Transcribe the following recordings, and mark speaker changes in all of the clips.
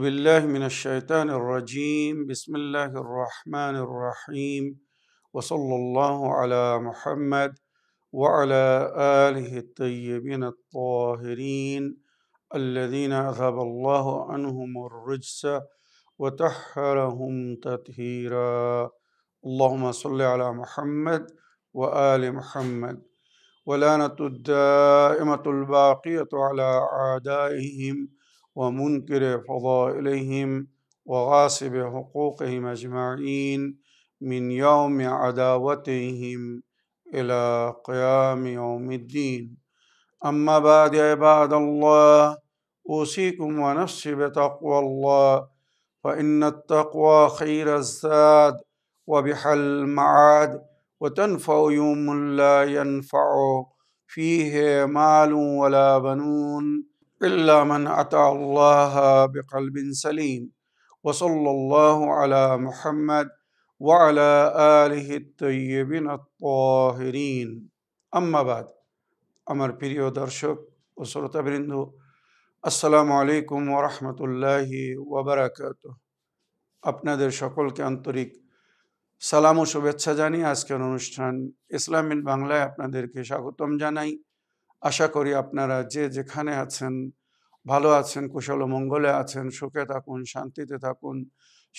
Speaker 1: بالله من الشيطان الرجيم بسم الله الرحمن الرحيم وصلى الله على محمد وعلى آله الطيبين الطاهرين الذين أذهب الله عنهم الرجس وتحرهم تطهيرا اللهم صل على محمد وآل محمد ولانة الدائمة الباقية على أعدائهم ومنكر فضائلهم وغاصب حقوقهم أجمعين من يوم عداوتهم إلى قيام يوم الدين أما بعد عباد الله أوصيكم ونفسي بتقوى الله فإن التقوى خير الزاد وبحل المعاد وتنفع يوم لا ينفع فيه مال ولا بنون إلا من أتى الله بقلب سليم وصلى الله على محمد وعلى آله الطيبين الطاهرين أما بعد আমার প্রিয় দর্শক ও শ্রোতাবৃন্দ আসসালামু আলাইকুম ওরহমতুল্লাহি ওবরাকাত আপনাদের সকলকে আন্তরিক সালাম ও শুভেচ্ছা জানি আজকের অনুষ্ঠান ইসলামিন বাংলায় আপনাদেরকে স্বাগতম জানাই আশা করি আপনারা যে যেখানে আছেন ভালো আছেন কুশল মঙ্গলে আছেন সুখে থাকুন শান্তিতে থাকুন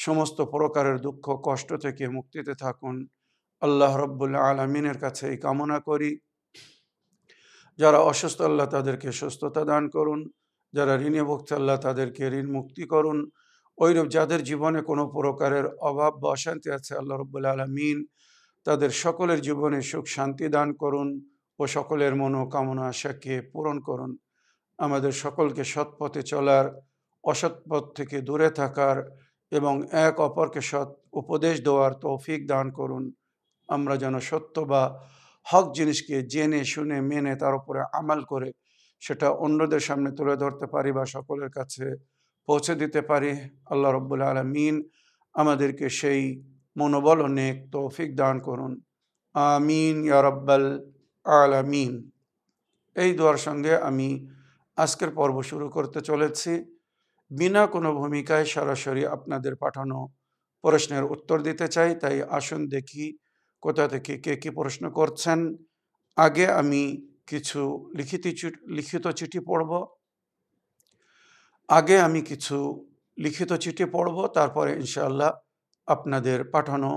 Speaker 1: সমস্ত প্রকারের দুঃখ কষ্ট থেকে মুক্তিতে থাকুন আল্লাহ রব্বুল আলমিনের কাছে এই কামনা করি যারা অসুস্থ আল্লাহ তাদেরকে সুস্থতা দান করুন যারা ঋণে ভুগছে আল্লাহ তাদেরকে ঋণ মুক্তি করুন ঐরূপ যাদের জীবনে কোনো প্রকারের অভাব বা অশান্তি আছে আল্লাহ রব্বুল আলমিন তাদের সকলের জীবনে সুখ শান্তি দান করুন ও সকলের মনোকামনা আশাকে পূরণ করুন আমাদের সকলকে সৎপথে চলার অসৎপথ থেকে দূরে থাকার এবং এক অপরকে সৎ উপদেশ দেওয়ার তৌফিক দান করুন আমরা যেন সত্য বা হক জিনিসকে জেনে শুনে মেনে তার উপরে আমাল করে সেটা অন্যদের সামনে তুলে ধরতে পারি বা সকলের কাছে পৌঁছে দিতে পারি আল্লাহ রব্বুল আলমিন আমাদেরকে সেই মনোবল অনেক তৌফিক দান করুন আমিন ইয়ারব্বাল আলামিন এই দোয়ার সঙ্গে আমি আজকের পর্ব শুরু করতে চলেছি বিনা কোনো ভূমিকায় সরাসরি আপনাদের পাঠানো প্রশ্নের উত্তর দিতে চাই তাই আসুন দেখি কোথা থেকে কে কী প্রশ্ন করছেন আগে আমি কিছু লিখিত লিখিত চিঠি পড়ব আগে আমি কিছু লিখিত চিঠি পড়ব তারপরে ইনশাআল্লাহ আপনাদের পাঠানো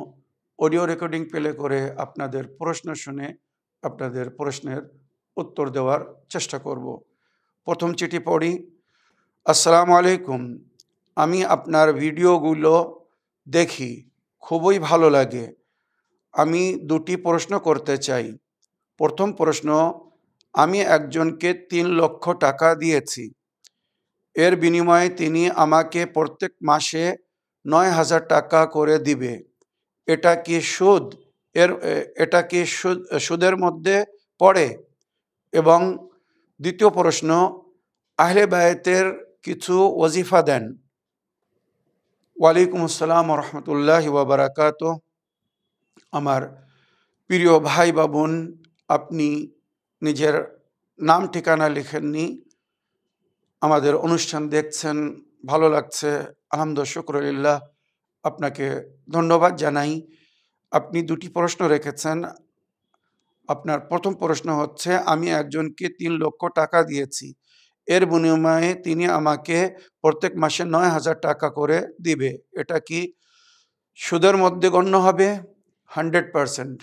Speaker 1: অডিও রেকর্ডিং প্লে করে আপনাদের প্রশ্ন শুনে আপনাদের প্রশ্নের উত্তর দেওয়ার চেষ্টা করব প্রথম চিঠি পড়ি আসসালামু আলাইকুম আমি আপনার ভিডিওগুলো দেখি খুবই ভালো লাগে আমি দুটি প্রশ্ন করতে চাই প্রথম প্রশ্ন আমি একজনকে তিন লক্ষ টাকা দিয়েছি এর বিনিময়ে তিনি আমাকে প্রত্যেক মাসে নয় হাজার টাকা করে দিবে এটা কি সুদ এর এটাকে সুদের মধ্যে পড়ে এবং দ্বিতীয় প্রশ্ন আহলে বায়েতের কিছু ওজিফা দেন ওয়ালাইকুম আসসালাম রহমতুল্লাহ ওবরাকাত আমার প্রিয় ভাই বা বোন আপনি নিজের নাম ঠিকানা লিখেননি আমাদের অনুষ্ঠান দেখছেন ভালো লাগছে আলহামদ শুক্রলিল্লাহ আপনাকে ধন্যবাদ জানাই আপনি দুটি প্রশ্ন রেখেছেন আপনার প্রথম প্রশ্ন হচ্ছে আমি একজনকে তিন লক্ষ টাকা দিয়েছি এর বিনিময়ে তিনি আমাকে প্রত্যেক মাসে নয় হাজার টাকা করে দিবে এটা কি সুদের মধ্যে গণ্য হবে হান্ড্রেড পারসেন্ট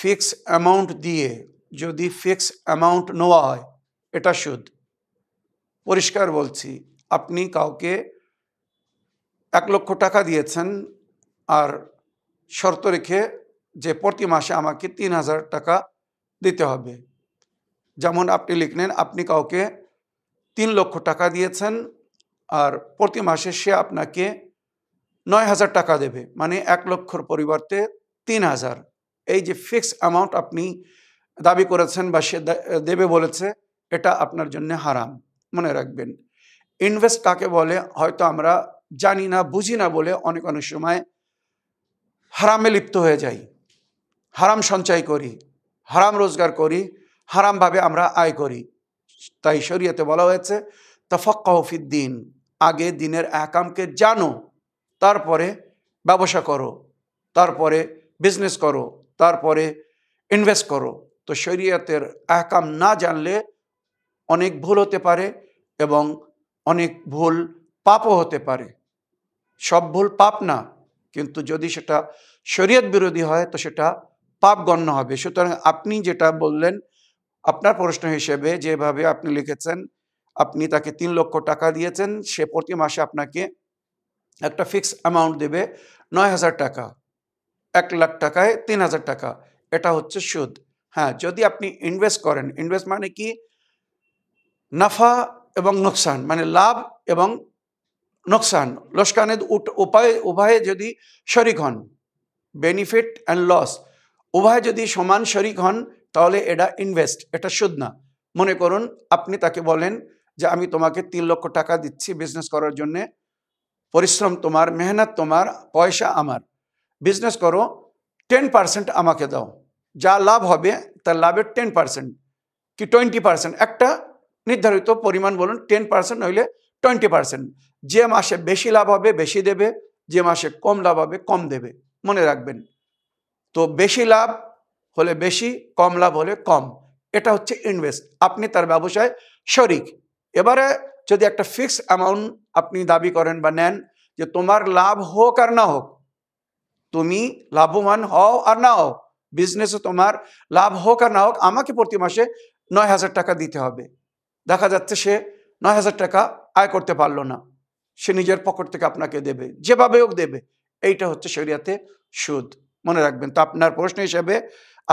Speaker 1: ফিক্স অ্যামাউন্ট দিয়ে যদি ফিক্স অ্যামাউন্ট নেওয়া হয় এটা সুদ পরিষ্কার বলছি আপনি কাউকে এক লক্ষ টাকা দিয়েছেন আর শর্ত রেখে যে প্রতি মাসে আমাকে তিন হাজার টাকা দিতে হবে যেমন আপনি লিখলেন আপনি কাউকে তিন লক্ষ টাকা দিয়েছেন আর প্রতি মাসে সে আপনাকে নয় হাজার টাকা দেবে মানে এক লক্ষর পরিবর্তে তিন হাজার এই যে ফিক্স অ্যামাউন্ট আপনি দাবি করেছেন বা সে দেবে বলেছে এটা আপনার জন্য হারাম মনে রাখবেন ইনভেস্ট কাকে বলে হয়তো আমরা জানি না বুঝি না বলে অনেক অনেক সময় হারামে লিপ্ত হয়ে যাই হারাম সঞ্চয় করি হারাম রোজগার করি হারামভাবে আমরা আয় করি তাই শরীয়তে বলা হয়েছে দিন আগে দিনের একামকে জানো তারপরে ব্যবসা করো তারপরে বিজনেস করো তারপরে ইনভেস্ট করো তো শরীয়তের একাম না জানলে অনেক ভুল হতে পারে এবং অনেক ভুল পাপও হতে পারে সব ভুল পাপ না কিন্তু যদি সেটা শরীয়ত বিরোধী হয় তো সেটা পাপ গণ্য হবে সুতরাং আপনি যেটা বললেন আপনার প্রশ্ন হিসেবে যেভাবে আপনি লিখেছেন আপনি তাকে তিন লক্ষ টাকা দিয়েছেন সে প্রতি মাসে আপনাকে একটা ফিক্স অ্যামাউন্ট দেবে নয় হাজার টাকা এক লাখ টাকায় তিন হাজার টাকা এটা হচ্ছে সুদ হ্যাঁ যদি আপনি ইনভেস্ট করেন ইনভেস্ট মানে কি নাফা এবং নোকসান মানে লাভ এবং নোকসান লোসকানের উপায় উভয়ে যদি শরিক হন বেনিফিট অ্যান্ড লস উভয় যদি সমান শরিক হন তাহলে এটা ইনভেস্ট এটা সুদ না মনে করুন আপনি তাকে বলেন যে আমি তোমাকে তিন লক্ষ টাকা দিচ্ছি বিজনেস করার জন্যে পরিশ্রম তোমার মেহনত তোমার পয়সা আমার বিজনেস করো টেন পার্সেন্ট আমাকে দাও যা লাভ হবে তার লাভের টেন পার্সেন্ট কি টোয়েন্টি পার্সেন্ট একটা নির্ধারিত পরিমাণ বলুন টেন পার্সেন্ট নইলে টোয়েন্টি পার্সেন্ট যে মাসে বেশি লাভ হবে বেশি দেবে যে মাসে কম লাভ হবে কম দেবে মনে রাখবেন তো বেশি লাভ হলে বেশি কম লাভ হলে কম এটা হচ্ছে ইনভেস্ট আপনি তার ব্যবসায় শরিক এবারে যদি একটা ফিক্স অ্যামাউন্ট আপনি দাবি করেন বা নেন যে তোমার লাভ হোক আর না হোক তুমি লাভবান হও আর না হও বিজনেসে তোমার লাভ হোক আর না হোক আমাকে প্রতি মাসে নয় হাজার টাকা দিতে হবে দেখা যাচ্ছে সে নয় হাজার টাকা আয় করতে পারলো না সে নিজের পকেট থেকে আপনাকে দেবে যেভাবে হোক দেবে এইটা হচ্ছে শরিয়াতে সুদ মনে রাখবেন তো আপনার প্রশ্ন হিসেবে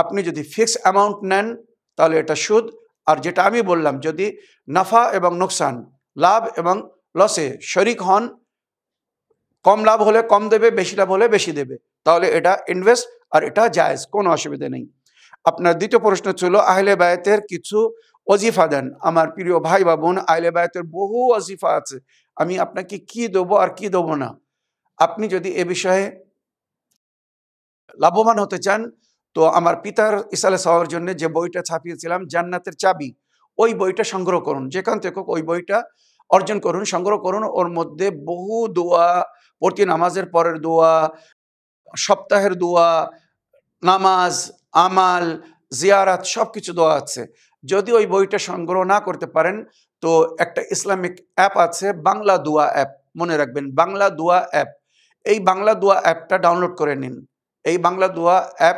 Speaker 1: আপনি যদি ফিক্স অ্যামাউন্ট নেন তাহলে এটা সুদ আর যেটা আমি বললাম যদি নাফা এবং নোকসান লাভ এবং লসে শরিক হন কম লাভ হলে কম দেবে বেশি লাভ হলে বেশি দেবে তাহলে এটা ইনভেস্ট আর এটা জায়জ কোনো অসুবিধা নেই আপনার দ্বিতীয় প্রশ্ন ছিল আহলে বায়াতের কিছু অজিফা দেন আমার প্রিয় ভাই বা বোন আহলে বায়াতের বহু অজিফা আছে আমি আপনাকে কি দেবো আর কি দেবো না আপনি যদি এ বিষয়ে লাভবান হতে চান তো আমার পিতার ইসালে সাওয়ার জন্য যে বইটা ছাপিয়েছিলাম জান্নাতের চাবি ওই বইটা সংগ্রহ করুন যেখান থেকে ওই বইটা অর্জন করুন সংগ্রহ করুন ওর মধ্যে বহু দোয়া প্রতি নামাজের পরের দোয়া সপ্তাহের দোয়া নামাজ আমাল জিয়ারাত সব কিছু দেওয়া আছে যদি ওই বইটা সংগ্রহ না করতে পারেন তো একটা ইসলামিক অ্যাপ আছে বাংলা দোয়া অ্যাপ মনে রাখবেন বাংলা দোয়া অ্যাপ এই বাংলা দোয়া অ্যাপটা ডাউনলোড করে নিন এই বাংলা দোয়া অ্যাপ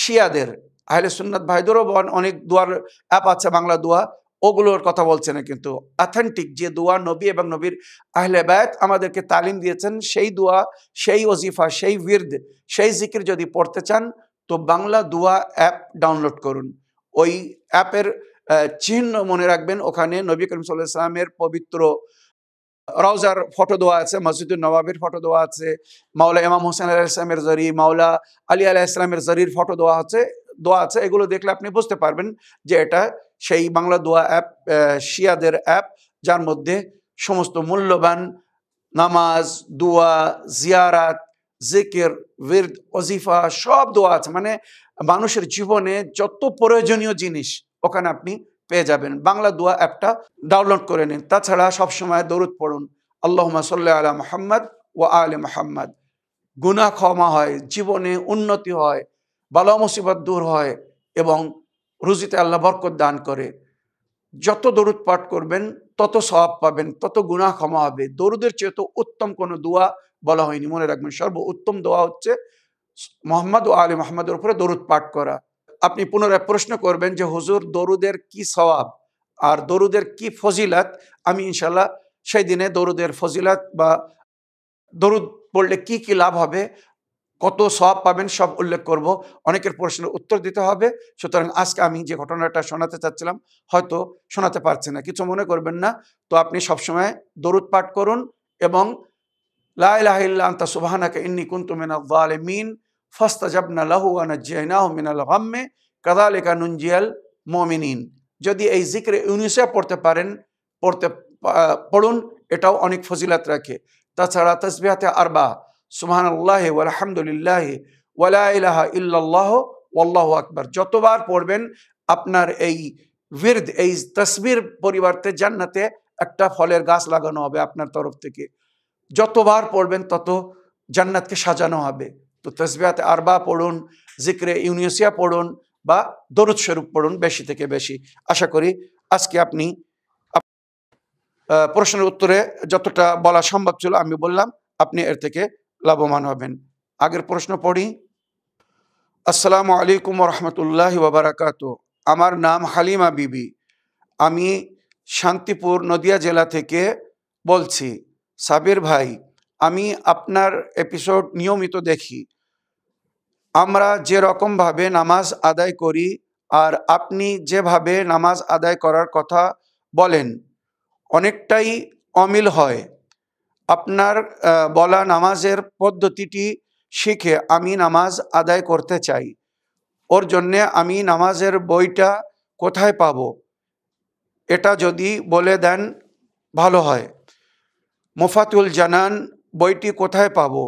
Speaker 1: শিয়াদের আহলে সুন্নাত ভাইদেরও অনেক দোয়ার অ্যাপ আছে বাংলা দোয়া ওগুলোর কথা বলছে না কিন্তু অথেন্টিক যে দোয়া নবী এবং নবীর আহলে ব্যত আমাদেরকে তালিম দিয়েছেন সেই দোয়া সেই ওজিফা সেই বীরদ সেই জিকির যদি পড়তে চান তো বাংলা দোয়া অ্যাপ ডাউনলোড করুন ওই অ্যাপের চিহ্ন মনে রাখবেন ওখানে নবী করিম সাল্লাহ ইসলামের পবিত্র রওজার ফটো দেওয়া আছে মসজিদুল নবাবের ফটো দেওয়া আছে মাওলা ইমাম হোসেন আল্লাহ ইসলামের জরি মাওলা আলী আলাহ ইসলামের জরির ফটো দেওয়া আছে দোয়া আছে এগুলো দেখলে আপনি বুঝতে পারবেন যে এটা সেই বাংলা দোয়া অ্যাপ শিয়াদের অ্যাপ যার মধ্যে সমস্ত মূল্যবান নামাজ দোয়া জিয়ারাত জিকির বিরদ অজিফা সব দোয়া আছে মানে মানুষের জীবনে যত প্রয়োজনীয় জিনিস ওখানে আপনি পেয়ে যাবেন বাংলা দোয়া অ্যাপটা ডাউনলোড করে নিন তাছাড়া সবসময় দরুদ পড়ুন আল্লাহ সাল্লাহ আলা মোহাম্মদ ও আলে মোহাম্মদ গুণা ক্ষমা হয় জীবনে উন্নতি হয় বালা মুসিবত দূর হয় এবং রুজিতে আল্লাহ বরকত দান করে যত দরুদ পাঠ করবেন তত স্বভাব পাবেন তত গুণা ক্ষমা হবে দরুদের চেয়ে তো উত্তম কোনো দোয়া বলা হয়নি মনে রাখবেন সর্ব উত্তম দোয়া হচ্ছে মোহাম্মদ ও আলী মোহাম্মদের উপরে দরুদ পাঠ করা আপনি পুনরায় প্রশ্ন করবেন যে হুজুর দরুদের কি স্বভাব আর দরুদের কি ফজিলাত আমি ইনশাল্লাহ সেই দিনে দরুদের ফজিলাত বা দরুদ পড়লে কি কি লাভ হবে কত সব পাবেন সব উল্লেখ করব অনেকের প্রশ্নের উত্তর দিতে হবে সুতরাং আজকে আমি যে ঘটনাটা শোনাতে চাচ্ছিলাম হয়তো শোনাতে পারছি না কিছু মনে করবেন না তো আপনি সবসময় দরুদ পাঠ করুন এবং লাহ আন্তা সুবাহানাকে ইন্নি ওয়ালে মিন ফস্তাজাবনা লাহু আনাজিয়াহ মিনাল গাম্মে কাদালেকা নুনজিয়াল মমিনিন যদি এই জিক্রে ইউনিসে পড়তে পারেন পড়তে পড়ুন এটাও অনেক ফজিলাত রাখে তাছাড়া তসবিহাতে আরবা সুহান আল্লাহ আলহামদুলিল্লাহ ওয়ালা ইলাহা ইল্লাল্লাহ আকবর আকবার যতবার পড়বেন আপনার এই বীরদ এই তসবির পরিবর্তে জান্নাতে একটা ফলের গাছ লাগানো হবে আপনার তরফ থেকে যতবার পড়বেন তত জান্নাতকে সাজানো হবে তো তসবিয়াতে আরবা পড়ুন জিক্রে ইউনিয়সিয়া পড়ুন বা দরুদ স্বরূপ পড়ুন বেশি থেকে বেশি আশা করি আজকে আপনি প্রশ্নের উত্তরে যতটা বলা সম্ভব ছিল আমি বললাম আপনি এর থেকে লাভবান হবেন আগের প্রশ্ন পড়ি আসসালামু আলাইকুম রহমতুল্লাহ ওবরাকাত আমার নাম হালিমা বিবি আমি শান্তিপুর নদিয়া জেলা থেকে বলছি সাবির ভাই আমি আপনার এপিসোড নিয়মিত দেখি আমরা যে নামাজ আদায় করি আর আপনি যেভাবে নামাজ আদায় করার কথা বলেন অনেকটাই অমিল হয় আপনার বলা নামাজের পদ্ধতিটি শিখে আমি নামাজ আদায় করতে চাই ওর জন্যে আমি নামাজের বইটা কোথায় পাব এটা যদি বলে দেন ভালো হয় মোফাতুল জানান বইটি কোথায় পাবো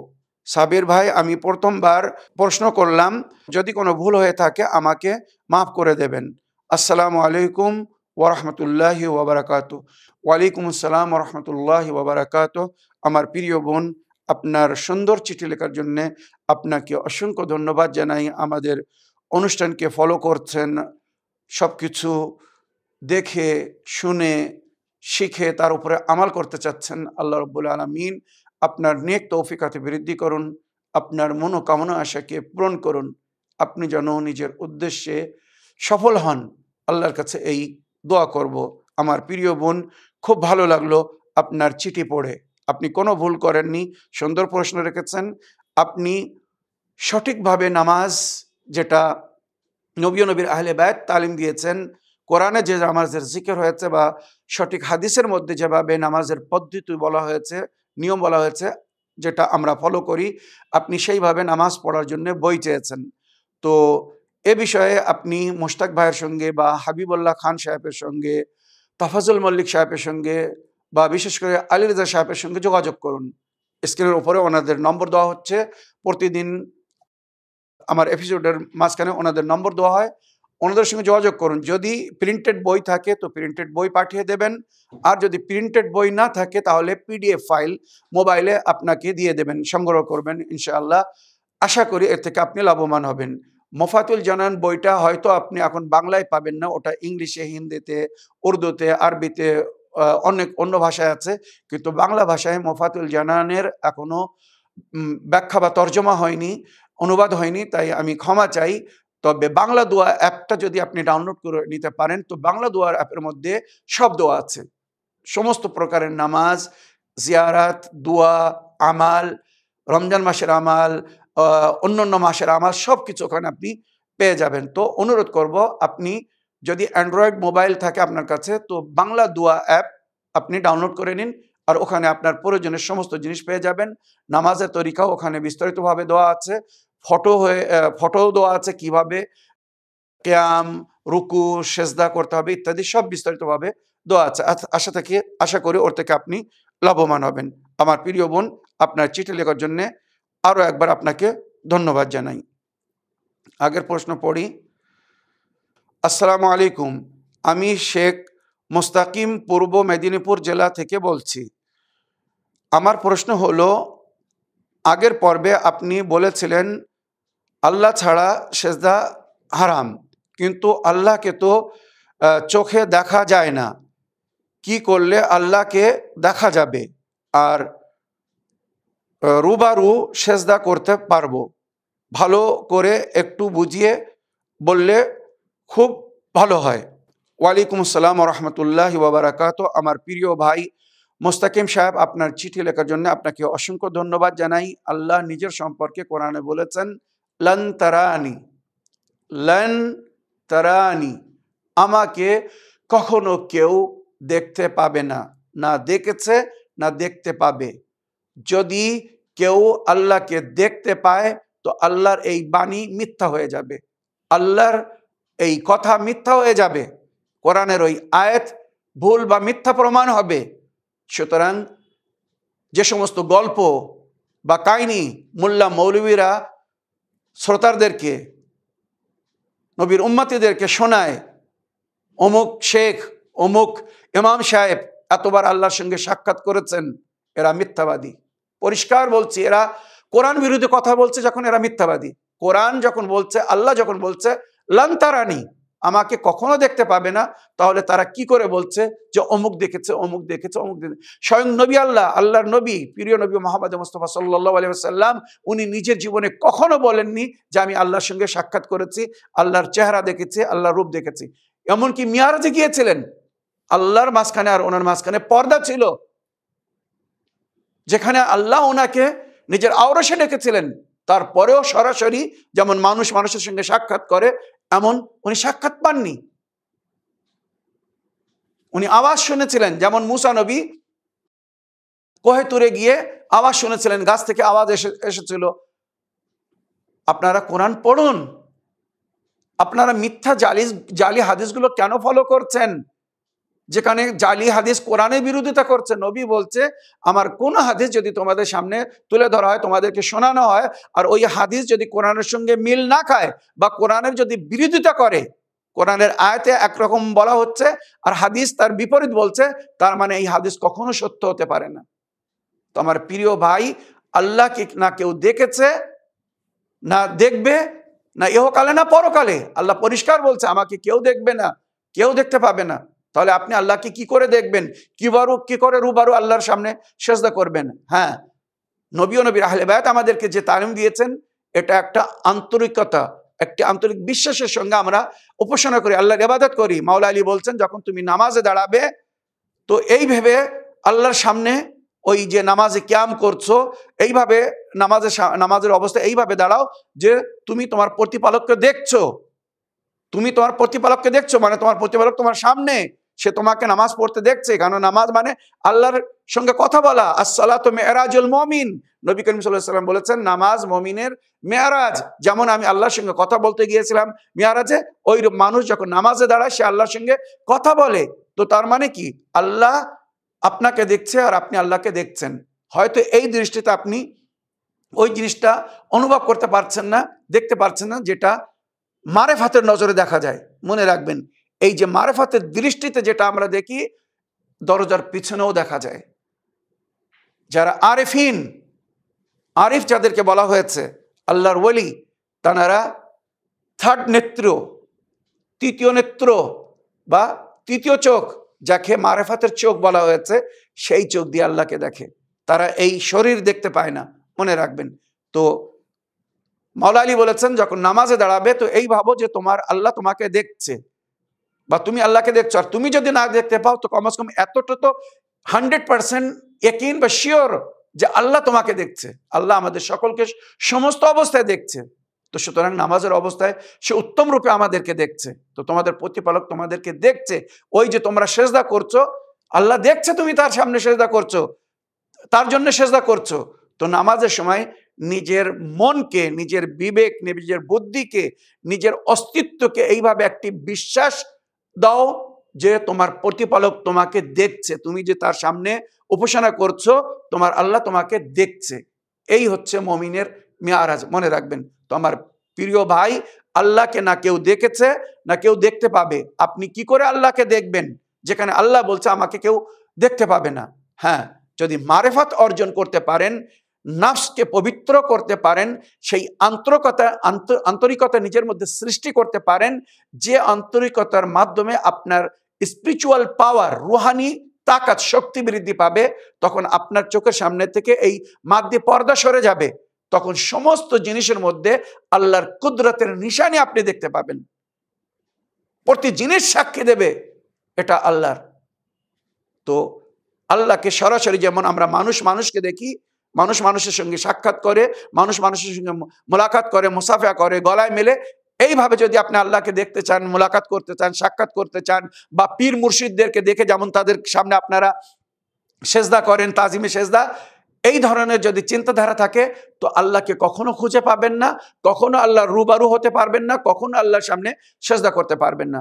Speaker 1: সাবির ভাই আমি প্রথমবার প্রশ্ন করলাম যদি কোনো ভুল হয়ে থাকে আমাকে মাফ করে দেবেন আসসালামু আলাইকুম ওরহমতুল্লাহ ওবরাকাত ওয়ালাইকুম আসসালাম ওরহমতুল্লাহ ওবরাকাত আমার প্রিয় বোন আপনার সুন্দর চিঠি লেখার জন্যে আপনাকে অসংখ্য ধন্যবাদ জানাই আমাদের অনুষ্ঠানকে ফলো করছেন সব কিছু দেখে শুনে শিখে তার উপরে আমাল করতে চাচ্ছেন আল্লাহ রবুল আলমিন আপনার নেক তৌফিকাতে বৃদ্ধি করুন আপনার মনোকামনা আশাকে পূরণ করুন আপনি যেন নিজের উদ্দেশ্যে সফল হন আল্লাহর কাছে এই দোয়া করব আমার প্রিয় বোন খুব ভালো লাগলো আপনার চিঠি পড়ে আপনি কোনো ভুল করেননি সুন্দর প্রশ্ন রেখেছেন আপনি সঠিকভাবে নামাজ যেটা নবী নবীর আহলে ব্যাগ তালিম দিয়েছেন কোরআনে যে নামাজের জিকের হয়েছে বা সঠিক হাদিসের মধ্যে যেভাবে নামাজের পদ্ধতি বলা হয়েছে নিয়ম বলা হয়েছে যেটা আমরা ফলো করি আপনি সেইভাবে নামাজ পড়ার জন্য বই চেয়েছেন তো এ বিষয়ে আপনি মোশতাক ভাইয়ের সঙ্গে বা হাবিবুল্লাহ খান সাহেবের সঙ্গে তাফাজুল মল্লিক সাহেবের সঙ্গে বা বিশেষ করে আলী রেজা সাহেবের সঙ্গে যোগাযোগ করুন স্ক্রিনের উপরে ওনাদের নম্বর দেওয়া হচ্ছে প্রতিদিন আমার এপিসোডের মাঝখানে ওনাদের নম্বর দেওয়া হয় ওনাদের সঙ্গে যোগাযোগ করুন যদি প্রিন্টেড বই থাকে তো প্রিন্টেড বই পাঠিয়ে দেবেন আর যদি প্রিন্টেড বই না থাকে তাহলে পিডিএফ ফাইল মোবাইলে আপনাকে দিয়ে দেবেন সংগ্রহ করবেন ইনশাআল্লাহ আশা করি এর থেকে আপনি লাভবান হবেন মফাতুল জানান বইটা হয়তো আপনি এখন বাংলায় পাবেন না ওটা ইংলিশে হিন্দিতে উর্দুতে আরবিতে অনেক অন্য ভাষায় আছে কিন্তু বাংলা ভাষায় মফাতুল জানানের এখনও ব্যাখ্যা বা তর্জমা হয়নি অনুবাদ হয়নি তাই আমি ক্ষমা চাই তবে বাংলা দোয়া অ্যাপটা যদি আপনি ডাউনলোড করে নিতে পারেন তো বাংলা দোয়ার অ্যাপের মধ্যে সব দোয়া আছে সমস্ত প্রকারের নামাজ জিয়ারাত দোয়া আমাল রমজান মাসের আমাল অন্যান্য মাসের আমাল সব কিছু ওখানে আপনি পেয়ে যাবেন তো অনুরোধ করব আপনি যদি অ্যান্ড্রয়েড মোবাইল থাকে আপনার কাছে তো বাংলা দোয়া অ্যাপ আপনি ডাউনলোড করে নিন আর ওখানে আপনার প্রয়োজনের সমস্ত জিনিস পেয়ে যাবেন নামাজের তরিকাও ওখানে বিস্তারিতভাবে দেওয়া আছে ফটো হয়ে ফটো দেওয়া আছে কিভাবে ক্যাম রুকু সেজদা করতে হবে ইত্যাদি সব বিস্তারিতভাবে দেওয়া আছে আচ্ছা, আশা থেকে আশা করি ওর থেকে আপনি লাভবান হবেন আমার প্রিয় বোন আপনার চিঠি লেখার জন্যে আরও একবার আপনাকে ধন্যবাদ জানাই আগের প্রশ্ন পড়ি আসসালামু আলাইকুম আমি শেখ মোস্তাকিম পূর্ব মেদিনীপুর জেলা থেকে বলছি আমার প্রশ্ন হলো আগের পর্বে আপনি বলেছিলেন আল্লাহ ছাড়া সেজদা হারাম কিন্তু আল্লাহকে তো চোখে দেখা যায় না কি করলে আল্লাহকে দেখা যাবে আর রুবারু সেজদা করতে পারবো ভালো করে একটু বুঝিয়ে বললে খুব ভালো হয় ওয়ালাইকুম আসসালাম রহমতুল্লাহ বাবারাকাত আমার প্রিয় ভাই মোস্তাকিম সাহেব আপনার চিঠি লেখার জন্য আপনাকে অসংখ্য ধন্যবাদ জানাই আল্লাহ নিজের সম্পর্কে কোরআনে বলেছেন লন তারানি লন তারানি আমাকে কখনো কেউ দেখতে পাবে না না দেখেছে না দেখতে পাবে যদি কেউ আল্লাহকে দেখতে পায় তো আল্লাহর এই বাণী মিথ্যা হয়ে যাবে আল্লাহর এই কথা মিথ্যা হয়ে যাবে কোরআনের ওই আয়াত ভুল বা মিথ্যা প্রমাণ হবে সুতরাং যে সমস্ত গল্প বা কাহিনী মোল্লা মৌলবীরা শ্রোতারদেরকে নবীর উম্মাতিদেরকে শোনায় অমুক শেখ অমুক ইমাম সাহেব এতবার আল্লাহর সঙ্গে সাক্ষাৎ করেছেন এরা মিথ্যাবাদী পরিষ্কার বলছি এরা কোরআন বিরুদ্ধে কথা বলছে যখন এরা মিথ্যাবাদী কোরআন যখন বলছে আল্লাহ যখন বলছে লান্তারানি আমাকে কখনো দেখতে পাবে না তাহলে তারা কি করে বলছে যে অমুক দেখেছে অমুক দেখেছে অমুক দেখেছে স্বয়ং নবী আল্লাহ আল্লাহর নবী প্রিয় নবী মোহাম্মদ মুস্তফা সাল্লাহ আলিয়াল্লাম উনি নিজের জীবনে কখনো বলেননি যে আমি আল্লাহর সঙ্গে সাক্ষাৎ করেছি আল্লাহর চেহারা দেখেছি আল্লাহর রূপ দেখেছি এমনকি মিয়ারাজে গিয়েছিলেন আল্লাহর মাঝখানে আর ওনার মাঝখানে পর্দা ছিল যেখানে আল্লাহ ওনাকে নিজের আওরসে ডেকেছিলেন তারপরেও সরাসরি যেমন মানুষ মানুষের সঙ্গে সাক্ষাৎ করে এমন উনি সাক্ষাৎ পাননি উনি আওয়াজ শুনেছিলেন যেমন মুসা নবী কোহে তুরে গিয়ে আওয়াজ শুনেছিলেন গাছ থেকে আওয়াজ এসে এসেছিল আপনারা কোরআন পড়ুন আপনারা মিথ্যা জালি জালি হাদিসগুলো কেন ফলো করছেন যেখানে জালি হাদিস কোরআনের বিরোধিতা করছে নবী বলছে আমার কোন হাদিস যদি তোমাদের সামনে তুলে ধরা হয় তোমাদেরকে শোনানো হয় আর ওই হাদিস যদি কোরআনের সঙ্গে মিল না খায় বা কোরআনের যদি বিরোধিতা করে কোরআনের আয়তে একরকম বলা হচ্ছে আর হাদিস তার বিপরীত বলছে তার মানে এই হাদিস কখনো সত্য হতে পারে না তো আমার প্রিয় ভাই আল্লাহকে না কেউ দেখেছে না দেখবে না ইহকালে না পরকালে আল্লাহ পরিষ্কার বলছে আমাকে কেউ দেখবে না কেউ দেখতে পাবে না তাহলে আপনি আল্লাহকে কি করে দেখবেন কিবারু কি করে রুবারু আল্লাহর সামনে সেজদা করবেন হ্যাঁ নবী নবীর আহলেবায়াত আমাদেরকে যে তালিম দিয়েছেন এটা একটা আন্তরিকতা একটি আন্তরিক বিশ্বাসের সঙ্গে আমরা উপাসনা করি আল্লাহর ইবাদত করি মাওলা আলী বলছেন যখন তুমি নামাজে দাঁড়াবে তো এই ভেবে আল্লাহর সামনে ওই যে নামাজে ক্যাম করছো এইভাবে নামাজে নামাজের অবস্থা এইভাবে দাঁড়াও যে তুমি তোমার প্রতিপালককে দেখছো তুমি তোমার প্রতিপালককে দেখছো মানে তোমার প্রতিপালক তোমার সামনে সে তোমাকে নামাজ পড়তে দেখছে কারণ নামাজ মানে আল্লাহর সঙ্গে কথা বলা আসসালা তো মেয়ারাজুল মমিন নবী করিম সাল্লাম বলেছেন নামাজ মমিনের মেয়ারাজ যেমন আমি আল্লাহর সঙ্গে কথা বলতে গিয়েছিলাম মেয়ারাজে ওই মানুষ যখন নামাজে দাঁড়ায় সে আল্লাহর সঙ্গে কথা বলে তো তার মানে কি আল্লাহ আপনাকে দেখছে আর আপনি আল্লাহকে দেখছেন হয়তো এই দৃষ্টিতে আপনি ওই জিনিসটা অনুভব করতে পারছেন না দেখতে পারছেন না যেটা মারে ফাতের নজরে দেখা যায় মনে রাখবেন এই যে মারেফাতের দৃষ্টিতে যেটা আমরা দেখি দরজার পিছনেও দেখা যায় যারা আরেফিন আরিফ যাদেরকে বলা হয়েছে আল্লাহর ওলি তানারা থার্ড নেত্র তৃতীয় নেত্র বা তৃতীয় চোখ যাকে মারেফাতের চোখ বলা হয়েছে সেই চোখ দিয়ে আল্লাহকে দেখে তারা এই শরীর দেখতে পায় না মনে রাখবেন তো মৌলা আলী বলেছেন যখন নামাজে দাঁড়াবে তো এই ভাবো যে তোমার আল্লাহ তোমাকে দেখছে বা তুমি আল্লাহকে দেখছো আর তুমি যদি না দেখতে পাও তো কমস কম এতটা তো হান্ড্রেড পার্সেন্ট একিন বা শিওর যে আল্লাহ তোমাকে দেখছে আল্লাহ আমাদের সকলকে সমস্ত অবস্থায় দেখছে তো সুতরাং নামাজের অবস্থায় সে উত্তম রূপে আমাদেরকে দেখছে তো তোমাদের প্রতিপালক তোমাদেরকে দেখছে ওই যে তোমরা সেজদা করছো আল্লাহ দেখছে তুমি তার সামনে সেজদা করছো তার জন্য সেজদা করছো তো নামাজের সময় নিজের মনকে নিজের বিবেক নিজের বুদ্ধিকে নিজের অস্তিত্বকে এইভাবে একটি বিশ্বাস দাও যে তোমার প্রতিপালক তোমাকে দেখছে তুমি যে তার সামনে উপাসনা করছো তোমার আল্লাহ তোমাকে দেখছে এই হচ্ছে মমিনের মেয়ারাজ মনে রাখবেন তো আমার প্রিয় ভাই আল্লাহকে না কেউ দেখেছে না কেউ দেখতে পাবে আপনি কি করে আল্লাহকে দেখবেন যেখানে আল্লাহ বলছে আমাকে কেউ দেখতে পাবে না হ্যাঁ যদি মারেফাত অর্জন করতে পারেন নাফসকে পবিত্র করতে পারেন সেই আন্তরিকতা আন্তরিকতা নিজের মধ্যে সৃষ্টি করতে পারেন যে আন্তরিকতার মাধ্যমে আপনার স্পিরিচুয়াল পাওয়ার রুহানি তাকাত শক্তি বৃদ্ধি পাবে তখন আপনার চোখের সামনে থেকে এই মাদ্দি পর্দা সরে যাবে তখন সমস্ত জিনিসের মধ্যে আল্লাহর কুদরতের নিশানি আপনি দেখতে পাবেন প্রতি জিনিস সাক্ষী দেবে এটা আল্লাহর তো আল্লাহকে সরাসরি যেমন আমরা মানুষ মানুষকে দেখি মানুষ মানুষের সঙ্গে সাক্ষাৎ করে মানুষ মানুষের সঙ্গে মোলাকাত করে মুসাফা করে গলায় মেলে এইভাবে যদি আপনি আল্লাহকে দেখতে চান মোলাকাত করতে চান সাক্ষাৎ করতে চান বা পীর মুর্শিদদেরকে দেখে যেমন তাদের সামনে আপনারা সেজদা করেন তাজিমে সেজদা এই ধরনের যদি চিন্তাধারা থাকে তো আল্লাহকে কখনো খুঁজে পাবেন না কখনো আল্লাহর রুবারু হতে পারবেন না কখনো আল্লাহর সামনে সেজদা করতে পারবেন না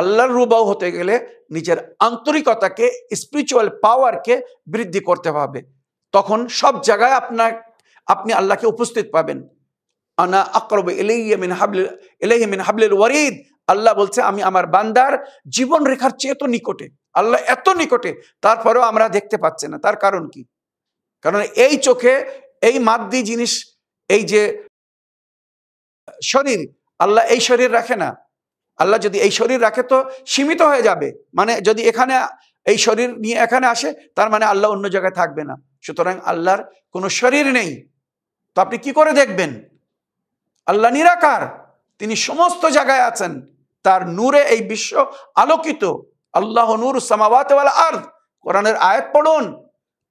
Speaker 1: আল্লাহর রুবাউ হতে গেলে নিজের আন্তরিকতাকে স্পিরিচুয়াল পাওয়ারকে বৃদ্ধি করতে হবে তখন সব জায়গায় আপনার আপনি আল্লাহকে উপস্থিত পাবেন আনা আকরব এলাইমিন হাবল এলেহিমিন হাবলের ওয়ারিদ আল্লাহ বলছে আমি আমার বান্দার জীবন রেখার চেয়ে তো নিকটে আল্লাহ এত নিকটে তারপরেও আমরা দেখতে পাচ্ছি না তার কারণ কি কারণ এই চোখে এই মাদ্দি জিনিস এই যে শরীর আল্লাহ এই শরীর রাখে না আল্লাহ যদি এই শরীর রাখে তো সীমিত হয়ে যাবে মানে যদি এখানে এই শরীর নিয়ে এখানে আসে তার মানে আল্লাহ অন্য জায়গায় থাকবে না সুতরাং আল্লাহর কোনো শরীর নেই তো আপনি কি করে দেখবেন আল্লাহ নিরাকার তিনি সমস্ত জায়গায় আছেন তার নূরে এই বিশ্ব আলোকিত আল্লাহ নূর সামাওয়াতেওয়াল আর্দ কোরআনের আয়াত পড়ুন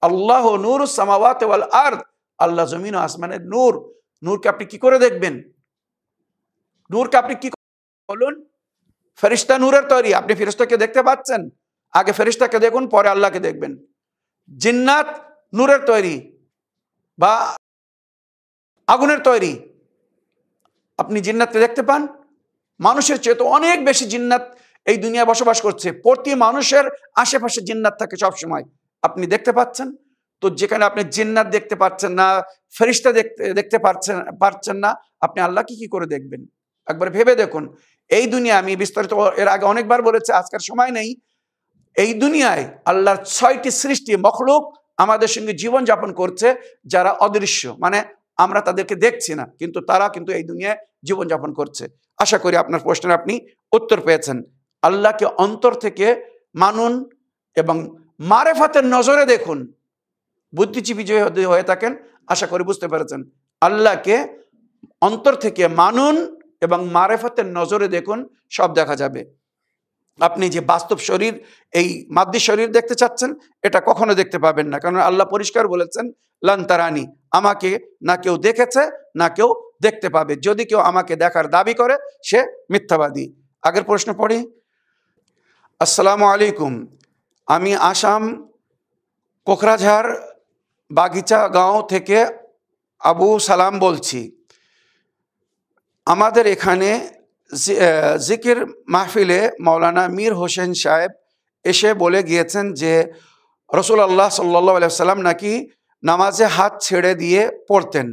Speaker 1: আল্লাহ নূর সামাওয়াতেওয়াল আর্দ আল্লাহ জমিন আসমানের নূর নূরকে আপনি কি করে দেখবেন নূরকে আপনি কি বলুন ফেরিস্তা নূরের তৈরি আপনি ফেরিস্তাকে দেখতে পাচ্ছেন আগে ফেরিস্তাকে দেখুন পরে আল্লাহকে দেখবেন জিন্নাত নূরের তৈরি বা আগুনের তৈরি আপনি জিন্নাতকে দেখতে পান মানুষের চেয়ে তো অনেক বেশি জিন্নাত এই দুনিয়ায় বসবাস করছে প্রতি মানুষের আশেপাশে জিন্নাত থাকে সবসময় আপনি দেখতে পাচ্ছেন তো যেখানে আপনি জিন্নাত দেখতে পাচ্ছেন না ফেরিস্তা দেখতে দেখতে পাচ্ছেন পারছেন না আপনি আল্লাহকে কি করে দেখবেন একবার ভেবে দেখুন এই দুনিয়া আমি বিস্তারিত এর আগে অনেকবার বলেছি আজকের সময় নেই এই দুনিয়ায় আল্লাহর ছয়টি সৃষ্টি মখলুক আমাদের সঙ্গে জীবন যাপন করছে যারা অদৃশ্য মানে আমরা তাদেরকে দেখছি না কিন্তু তারা কিন্তু এই দুনিয়ায় জীবনযাপন করছে আশা করি আপনার প্রশ্নের আপনি উত্তর পেয়েছেন আল্লাহকে অন্তর থেকে মানুন এবং মারেফাতের নজরে দেখুন বুদ্ধিজীবী যদি হয়ে থাকেন আশা করি বুঝতে পেরেছেন আল্লাহকে অন্তর থেকে মানুন এবং মারেফাতের নজরে দেখুন সব দেখা যাবে আপনি যে বাস্তব শরীর এই মাদ্দি শরীর দেখতে চাচ্ছেন এটা কখনো দেখতে পাবেন না কারণ আল্লাহ পরিষ্কার বলেছেন লান্তারানি আমাকে না কেউ দেখেছে না কেউ দেখতে পাবে যদি কেউ আমাকে দেখার দাবি করে সে মিথ্যাবাদী আগের প্রশ্ন পড়ি আসসালামু আলাইকুম আমি আসাম কোকরাঝার বাগিচা গাঁও থেকে আবু সালাম বলছি আমাদের এখানে জিকির মাহফিলে মৌলানা মীর হোসেন সাহেব এসে বলে গিয়েছেন যে রসুল আল্লাহ সাল্লাহ সাল্লাম নাকি নামাজে হাত ছেড়ে দিয়ে পড়তেন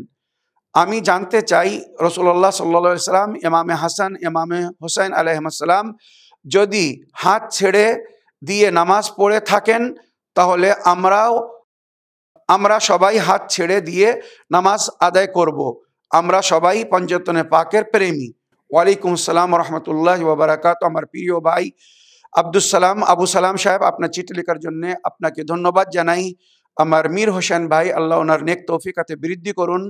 Speaker 1: আমি জানতে চাই রসুল্লাহ সাল্লা সাল্লাম এমামে হাসান এমামে হোসেন আলহাম যদি হাত ছেড়ে দিয়ে নামাজ পড়ে থাকেন তাহলে আমরাও আমরা সবাই হাত ছেড়ে দিয়ে নামাজ আদায় করব। আমরা সবাই পঞ্চতনে পাকের প্রেমী ওয়ালাইকুম আসসালাম রহমতুল্লাহ ওবরাকাত আমার প্রিয় ভাই আব্দুল সালাম আবু সালাম সাহেব আপনার চিঠি লেখার জন্য আপনাকে ধন্যবাদ জানাই আমার মীর হোসেন ভাই আল্লাহ ওনার নেক তৌফিকাতে বৃদ্ধি করুন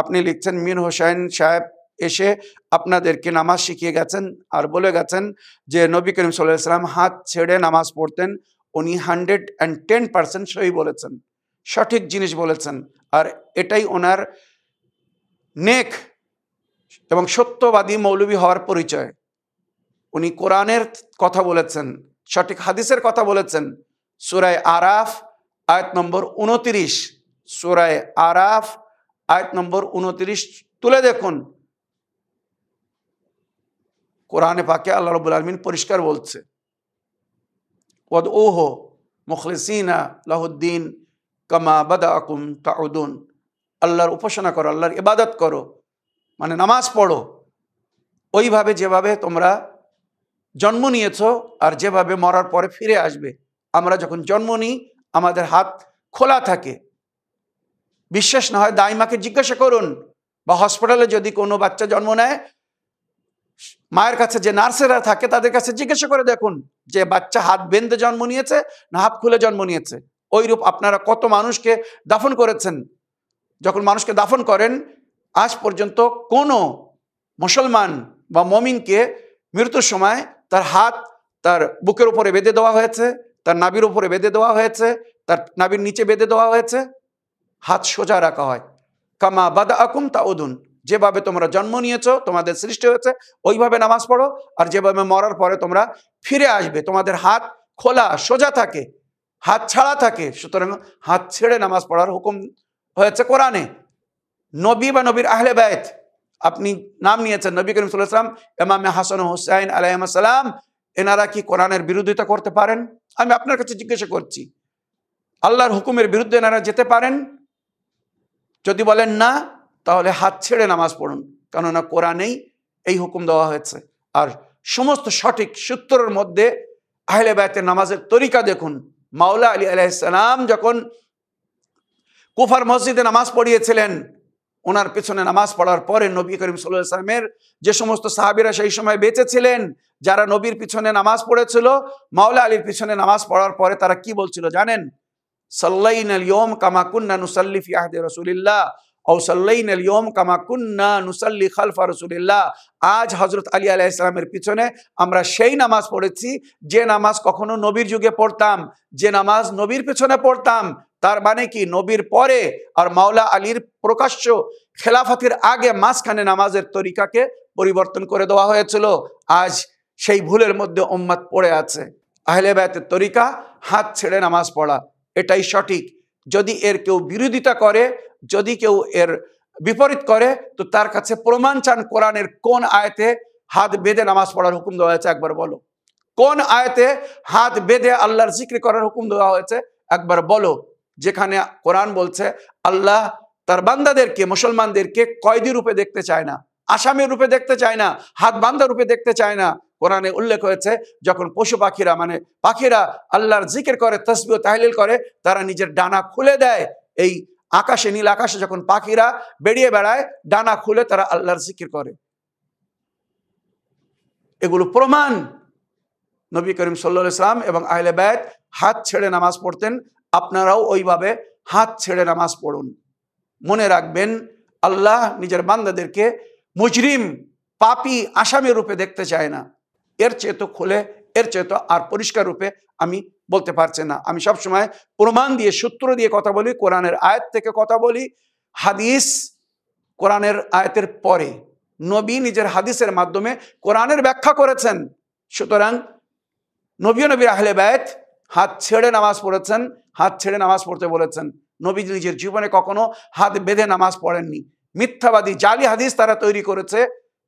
Speaker 1: আপনি লিখছেন মীর হোসেন সাহেব এসে আপনাদেরকে নামাজ শিখিয়ে গেছেন আর বলে গেছেন যে নবী করিম সাল্লাম হাত ছেড়ে নামাজ পড়তেন উনি হান্ড্রেড অ্যান্ড টেন পার্সেন্ট সই বলেছেন সঠিক জিনিস বলেছেন আর এটাই ওনার নেক এবং সত্যবাদী মৌলবী হওয়ার পরিচয় উনি কোরআনের কথা বলেছেন সঠিক হাদিসের কথা বলেছেন সুরায় আরাফ আয়াত নম্বর উনতিরিশ সুরায় আরাফ আয়াত নম্বর উনতিরিশ তুলে দেখুন কোরআনে পাকে আল্লাহ রবুল আলমিন পরিষ্কার বলছে ওদ ওহ মুখলিসিনা লাহুদ্দিন কামা বাদা আকুম তাউদুন আল্লাহর উপাসনা করো আল্লাহর ইবাদত করো মানে নামাজ পড়ো ওইভাবে যেভাবে তোমরা জন্ম নিয়েছ আর যেভাবে মরার পরে ফিরে আসবে আমরা যখন জন্ম নিই আমাদের হাত খোলা থাকে বিশ্বাস না হয় দাইমাকে জিজ্ঞাসা করুন বা হসপিটালে যদি কোনো বাচ্চা জন্ম নেয় মায়ের কাছে যে নার্সেরা থাকে তাদের কাছে জিজ্ঞাসা করে দেখুন যে বাচ্চা হাত বেঁধে জন্ম নিয়েছে না হাত খুলে জন্ম নিয়েছে ওইরূপ আপনারা কত মানুষকে দাফন করেছেন যখন মানুষকে দাফন করেন আজ পর্যন্ত কোনো মুসলমান বা মমিনকে মৃত্যুর সময় তার হাত তার বুকের উপরে বেঁধে দেওয়া হয়েছে তার নাবির উপরে বেঁধে দেওয়া হয়েছে তার নাবির নিচে বেঁধে দেওয়া হয়েছে হাত সোজা রাখা হয় কামা বাদা আকুম তা উদুন যেভাবে তোমরা জন্ম নিয়েছ তোমাদের সৃষ্টি হয়েছে ওইভাবে নামাজ পড়ো আর যেভাবে মরার পরে তোমরা ফিরে আসবে তোমাদের হাত খোলা সোজা থাকে হাত ছাড়া থাকে সুতরাং হাত ছেড়ে নামাজ পড়ার হুকুম হয়েছে কোরআনে নবী বা নবীর আহলে বায়ত আপনি নাম নিয়েছেন নবী করিম সাল্লাম এমামে হাসান হুসাইন আলাইসালাম এনারা কি কোরআনের বিরোধিতা করতে পারেন আমি আপনার কাছে জিজ্ঞাসা করছি আল্লাহর হুকুমের বিরুদ্ধে এনারা যেতে পারেন যদি বলেন না তাহলে হাত ছেড়ে নামাজ পড়ুন কেননা কোরআনেই এই হুকুম দেওয়া হয়েছে আর সমস্ত সঠিক সূত্রের মধ্যে আহলে বায়তের নামাজের তরিকা দেখুন মাওলা আলী আলাইসালাম যখন কুফার মসজিদে নামাজ পড়িয়েছিলেন ওনার পেছনে নামাজ পড়ার পরে নবী করিম সাল্লাহ ইসলামের যে সমস্ত সাহাবিরা সেই সময় বেঁচেছিলেন যারা নবীর পিছনে নামাজ পড়েছিল মাওলা আলীর পিছনে নামাজ পড়ার পরে তারা কি বলছিল জানেন সাল্লাইন আল কামাকুন্না নুসাল্লিফি আহদে রসুলিল্লাহ ও সাল্লাইন আল কামাকুন্না নুসাল্লি খালফা রসুলিল্লাহ আজ হজরত আলী আলাহ ইসলামের পিছনে আমরা সেই নামাজ পড়েছি যে নামাজ কখনো নবীর যুগে পড়তাম যে নামাজ নবীর পিছনে পড়তাম তার মানে কি নবীর পরে আর মাওলা আলীর প্রকাশ্য খেলাফাতির আগে মাঝখানে নামাজের তরিকাকে পরিবর্তন করে দেওয়া হয়েছিল আজ সেই ভুলের মধ্যে উম্মাদ পড়ে আছে আহলে ব্যতের তরিকা হাত ছেড়ে নামাজ পড়া এটাই সঠিক যদি এর কেউ বিরোধিতা করে যদি কেউ এর বিপরীত করে তো তার কাছে প্রমাণ চান কোরআনের কোন আয়তে হাত বেঁধে নামাজ পড়ার হুকুম দেওয়া হয়েছে একবার বলো কোন আয়তে হাত বেঁধে আল্লাহর জিক্রি করার হুকুম দেওয়া হয়েছে একবার বলো যেখানে কোরআন বলছে আল্লাহ তার বান্দাদেরকে মুসলমানদেরকে কয়দি রূপে দেখতে চায় না আসামের রূপে দেখতে চায় না হাত বান্দা রূপে দেখতে চায় না কোরআনে উল্লেখ হয়েছে যখন পশু পাখিরা মানে পাখিরা আল্লাহর জিকির করে তসবি ও তাহলিল করে তারা নিজের ডানা খুলে দেয় এই আকাশে নীল আকাশে যখন পাখিরা বেরিয়ে বেড়ায় ডানা খুলে তারা আল্লাহর জিকির করে এগুলো প্রমাণ নবী করিম সাল্লা ইসলাম এবং আহলে ব্যাগ হাত ছেড়ে নামাজ পড়তেন আপনারাও ওইভাবে হাত ছেড়ে নামাজ পড়ুন মনে রাখবেন আল্লাহ নিজের বান্দাদেরকে মুজরিম পাপি আসামি রূপে দেখতে চায় না এর চেয়ে তো খুলে এর চেয়ে তো আর পরিষ্কার রূপে আমি বলতে পারছি না আমি সবসময় প্রমাণ দিয়ে সূত্র দিয়ে কথা বলি কোরআনের আয়াত থেকে কথা বলি হাদিস কোরআনের আয়াতের পরে নবী নিজের হাদিসের মাধ্যমে কোরআনের ব্যাখ্যা করেছেন সুতরাং নবী নবীর আহলে ব্যায়ত হাত ছেড়ে নামাজ পড়েছেন হাত ছেড়ে নামাজ পড়তে বলেছেন নবী নিজের জীবনে কখনো হাত বেঁধে নামাজ পড়েননি মিথ্যাবাদী জালি হাদিস তারা তৈরি করেছে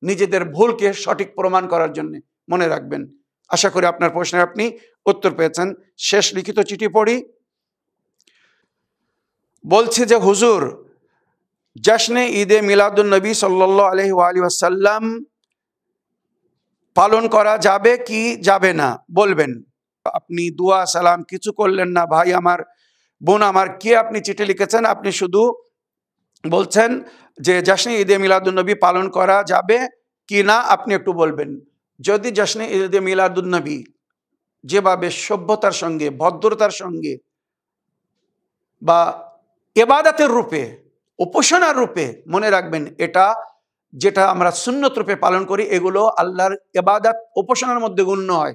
Speaker 1: নিজেদের ভুলকে সঠিক প্রমাণ করার জন্য মনে রাখবেন আশা করি আপনার প্রশ্নের আপনি উত্তর পেয়েছেন শেষ লিখিত চিঠি পড়ি বলছে যে হুজুর জশনে ঈদে মিলাদুল নবী সাল্লাহ আলহি আলী আসাল্লাম পালন করা যাবে কি যাবে না বলবেন আপনি দুয়া সালাম কিছু করলেন না ভাই আমার বোন আমার কে আপনি চিঠি লিখেছেন আপনি শুধু বলছেন যে জাসনে ঈদে মিলাদুলনবী পালন করা যাবে কি না আপনি একটু বলবেন যদি জাসনে ঈদে মিলাদুলনবী যেভাবে সভ্যতার সঙ্গে ভদ্রতার সঙ্গে বা এবাদাতের রূপে উপাসনার রূপে মনে রাখবেন এটা যেটা আমরা সুন্নত রূপে পালন করি এগুলো আল্লাহর এবাদাত উপাসনার মধ্যে গণ্য হয়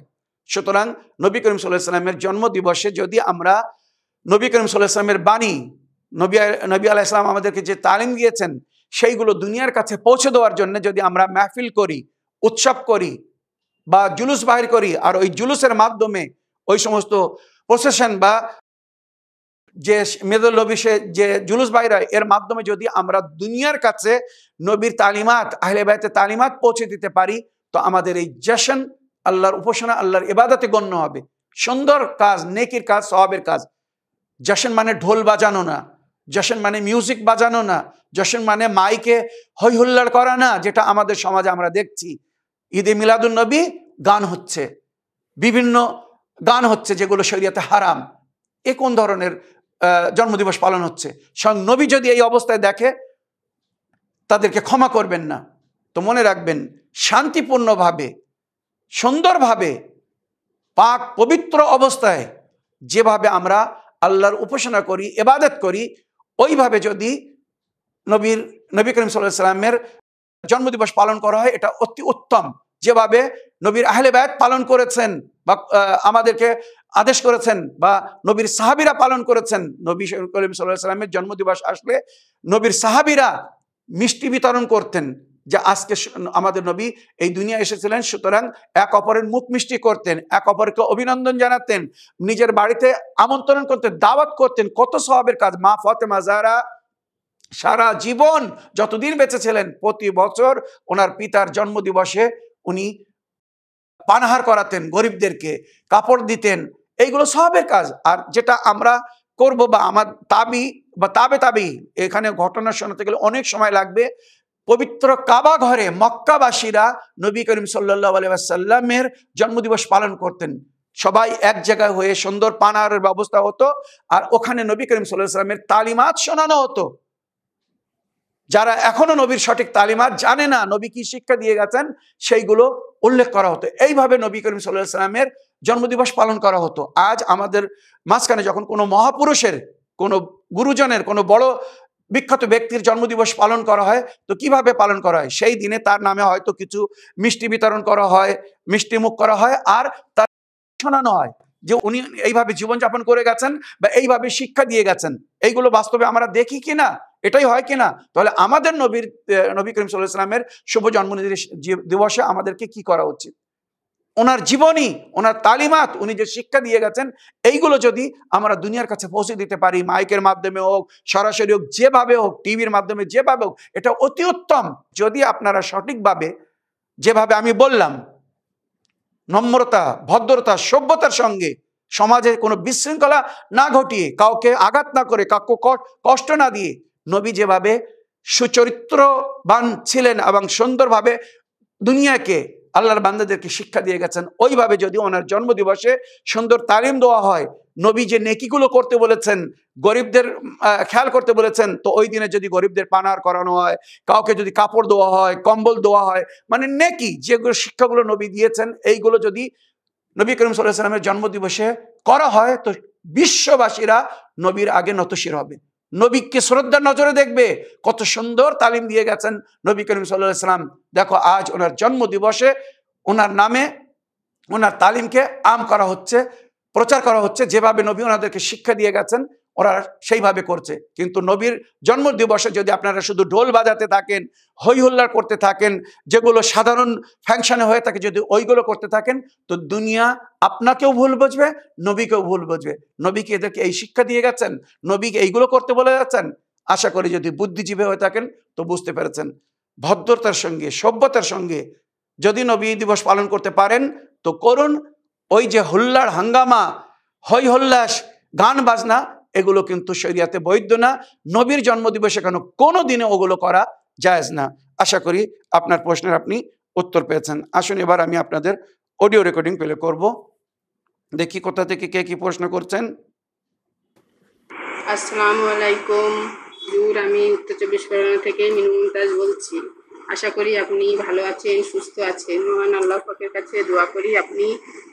Speaker 1: সুতরাং নবী করিম সাল্লাহ সাল্লামের জন্মদিবসে যদি আমরা নবী করিম সাল্লাহ সাল্লামের বাণী নবী নবী আলাহ ইসলাম আমাদেরকে যে তালিম দিয়েছেন সেইগুলো দুনিয়ার কাছে পৌঁছে দেওয়ার জন্য যদি আমরা মাহফিল করি উৎসব করি বা জুলুস বাহির করি আর ওই জুলুসের মাধ্যমে ওই সমস্ত প্রসেশন বা যে মেদলবিশে যে জুলুস বাইরা এর মাধ্যমে যদি আমরা দুনিয়ার কাছে নবীর তালিমাত আহলে বাইতে তালিমাত পৌঁছে দিতে পারি তো আমাদের এই জেশন আল্লাহর উপাসনা আল্লাহর এবাদাতে গণ্য হবে সুন্দর কাজ নেকির কাজ সবাবের কাজ যশন মানে ঢোল বাজানো না যশন মানে মিউজিক বাজানো না যশন মানে মাইকে হৈহুল্লার করা না যেটা আমাদের সমাজে আমরা দেখছি ঈদে নবী গান হচ্ছে বিভিন্ন গান হচ্ছে যেগুলো শরীয়তে হারাম এ কোন ধরনের জন্মদিবস পালন হচ্ছে স্বয়ং নবী যদি এই অবস্থায় দেখে তাদেরকে ক্ষমা করবেন না তো মনে রাখবেন শান্তিপূর্ণভাবে সুন্দরভাবে পাক পবিত্র অবস্থায় যেভাবে আমরা আল্লাহর উপাসনা করি এবাদত করি ওইভাবে যদি নবীর নবী করিম সাল্লাহ সাল্লামের জন্মদিবস পালন করা হয় এটা অতি উত্তম যেভাবে নবীর আহলে পালন করেছেন বা আমাদেরকে আদেশ করেছেন বা নবীর সাহাবিরা পালন করেছেন নবী করিম সাল্লাহ সাল্লামের জন্মদিবস আসলে নবীর সাহাবিরা মিষ্টি বিতরণ করতেন যে আজকে আমাদের নবী এই দুনিয়া এসেছিলেন সুতরাং এক অপরের মুখ মিষ্টি করতেন এক অপরকে অভিনন্দন জানাতেন নিজের বাড়িতে আমন্ত্রণ করতেন দাওয়াত করতেন কত স্বভাবের কাজ মা ফতে মাজারা সারা জীবন যতদিন বেঁচে ছিলেন প্রতি বছর ওনার পিতার জন্মদিবসে উনি পানাহার করাতেন গরিবদেরকে কাপড় দিতেন এইগুলো সবের কাজ আর যেটা আমরা করব বা আমার তাবি বা তাবে তাবি এখানে ঘটনা শোনাতে গেলে অনেক সময় লাগবে পবিত্র কাবা ঘরে মক্কাবাসীরা নবী করিম সাল্লাহ্লামের জন্মদিবস পালন করতেন সবাই এক জায়গায় হয়ে সুন্দর পানার ব্যবস্থা হতো আর ওখানে নবী করিম সাল্লাহ সাল্লামের তালিমাত শোনানো হতো যারা এখনো নবীর সঠিক তালিমাত জানে না নবী কি শিক্ষা দিয়ে গেছেন সেইগুলো উল্লেখ করা হতো এইভাবে নবী করিম সাল্লাহ সাল্লামের জন্মদিবস পালন করা হতো আজ আমাদের মাঝখানে যখন কোনো মহাপুরুষের কোনো গুরুজনের কোনো বড় বিখ্যাত ব্যক্তির জন্মদিবস পালন করা হয় তো কিভাবে পালন করা হয় সেই দিনে তার নামে হয়তো কিছু মিষ্টি বিতরণ করা হয় মিষ্টি মুখ করা হয় আর তার শোনানো হয় যে উনি এইভাবে জীবনযাপন করে গেছেন বা এইভাবে শিক্ষা দিয়ে গেছেন এইগুলো বাস্তবে আমরা দেখি কি না এটাই হয় কিনা তাহলে আমাদের নবীর নবী করিম সাল্লাহ ইসলামের শুভ জন্মদিন দিবসে আমাদেরকে কি করা উচিত ওনার জীবনী ওনার তালিমাত উনি যে শিক্ষা দিয়ে গেছেন এইগুলো যদি আমরা দুনিয়ার কাছে পৌঁছে দিতে পারি মাইকের মাধ্যমে হোক সরাসরি হোক যেভাবে হোক টিভির মাধ্যমে যেভাবে হোক এটা অতি উত্তম যদি আপনারা সঠিকভাবে যেভাবে আমি বললাম নম্রতা ভদ্রতা সভ্যতার সঙ্গে সমাজে কোনো বিশৃঙ্খলা না ঘটিয়ে কাউকে আঘাত না করে কাউকে কষ্ট না দিয়ে নবী যেভাবে সুচরিত্রবান ছিলেন এবং সুন্দরভাবে দুনিয়াকে আল্লাহর বান্দাদেরকে শিক্ষা দিয়ে গেছেন ওইভাবে যদি ওনার জন্মদিবসে সুন্দর তালিম দেওয়া হয় নবী যে নেকিগুলো করতে বলেছেন গরিবদের খেয়াল করতে বলেছেন তো ওই দিনে যদি গরিবদের পানার করানো হয় কাউকে যদি কাপড় দেওয়া হয় কম্বল দেওয়া হয় মানে নেকি যেগুলো শিক্ষাগুলো নবী দিয়েছেন এইগুলো যদি নবী করিম সাল্লাহ সাল্লামের জন্মদিবসে করা হয় তো বিশ্ববাসীরা নবীর আগে নতশির হবে নবীকে শ্রদ্ধার নজরে দেখবে কত সুন্দর তালিম দিয়ে গেছেন নবী করিম সাল্লাহ দেখো আজ ওনার জন্মদিবসে ওনার নামে ওনার তালিমকে আম করা হচ্ছে প্রচার করা হচ্ছে যেভাবে নবী ওনাদেরকে শিক্ষা দিয়ে গেছেন ওরা সেইভাবে করছে কিন্তু নবীর জন্মদিবসে যদি আপনারা শুধু ঢোল বাজাতে থাকেন হৈহুল্লার করতে থাকেন যেগুলো সাধারণ ফ্যাংশনে হয়ে থাকে যদি ওইগুলো করতে থাকেন তো দুনিয়া আপনাকেও ভুল বুঝবে নবীকেও ভুল বুঝবে নবীকে এদেরকে এই শিক্ষা দিয়ে গেছেন নবীকে এইগুলো করতে বলে যাচ্ছেন আশা করি যদি বুদ্ধিজীবী হয়ে থাকেন তো বুঝতে পেরেছেন ভদ্রতার সঙ্গে সভ্যতার সঙ্গে যদি নবী দিবস পালন করতে পারেন তো করুন ওই যে হল্লার হাঙ্গামা হৈ হল্লাস গান বাজনা এগুলো কিন্তু শরিয়াতে বৈধ না নবীর জন্মদিবসে কেন কোনো দিনে ওগুলো করা যায়জ না আশা করি আপনার প্রশ্নের আপনি উত্তর পেয়েছেন আসুন এবার আমি আপনাদের অডিও রেকর্ডিং পেলে করব দেখি কোথা থেকে কে কি প্রশ্ন করছেন
Speaker 2: আসসালামু আলাইকুম জুর আমি উত্তর চব্বিশ পরগনা থেকে মিনু মুমতাজ বলছি আশা করি আপনি ভালো আছেন সুস্থ আছেন মহান আল্লাহ পাকের কাছে দোয়া করি আপনি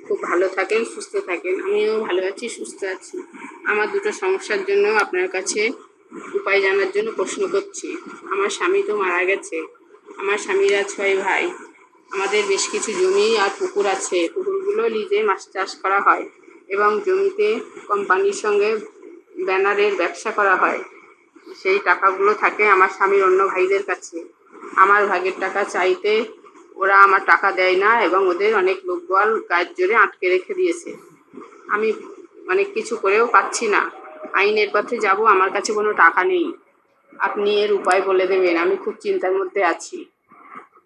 Speaker 2: খুব ভালো থাকেন সুস্থ থাকেন আমিও ভালো আছি সুস্থ আছি আমার দুটো সমস্যার জন্য আপনার কাছে উপায় জানার জন্য প্রশ্ন করছি আমার স্বামী তো মারা গেছে আমার স্বামীরা ছয় ভাই আমাদের বেশ কিছু জমি আর পুকুর আছে পুকুরগুলো লিজে মাছ চাষ করা হয় এবং জমিতে কোম্পানির সঙ্গে ব্যানারের ব্যবসা করা হয় সেই টাকাগুলো থাকে আমার স্বামীর অন্য ভাইদের কাছে আমার ভাগের টাকা চাইতে ওরা আমার টাকা দেয় না এবং ওদের অনেক লোকবল গায়ের জোরে আটকে রেখে দিয়েছে আমি অনেক কিছু করেও পাচ্ছি না আইনের পথে যাব আমার কাছে কোনো টাকা নেই আপনি এর উপায় বলে দেবেন আমি খুব চিন্তার মধ্যে আছি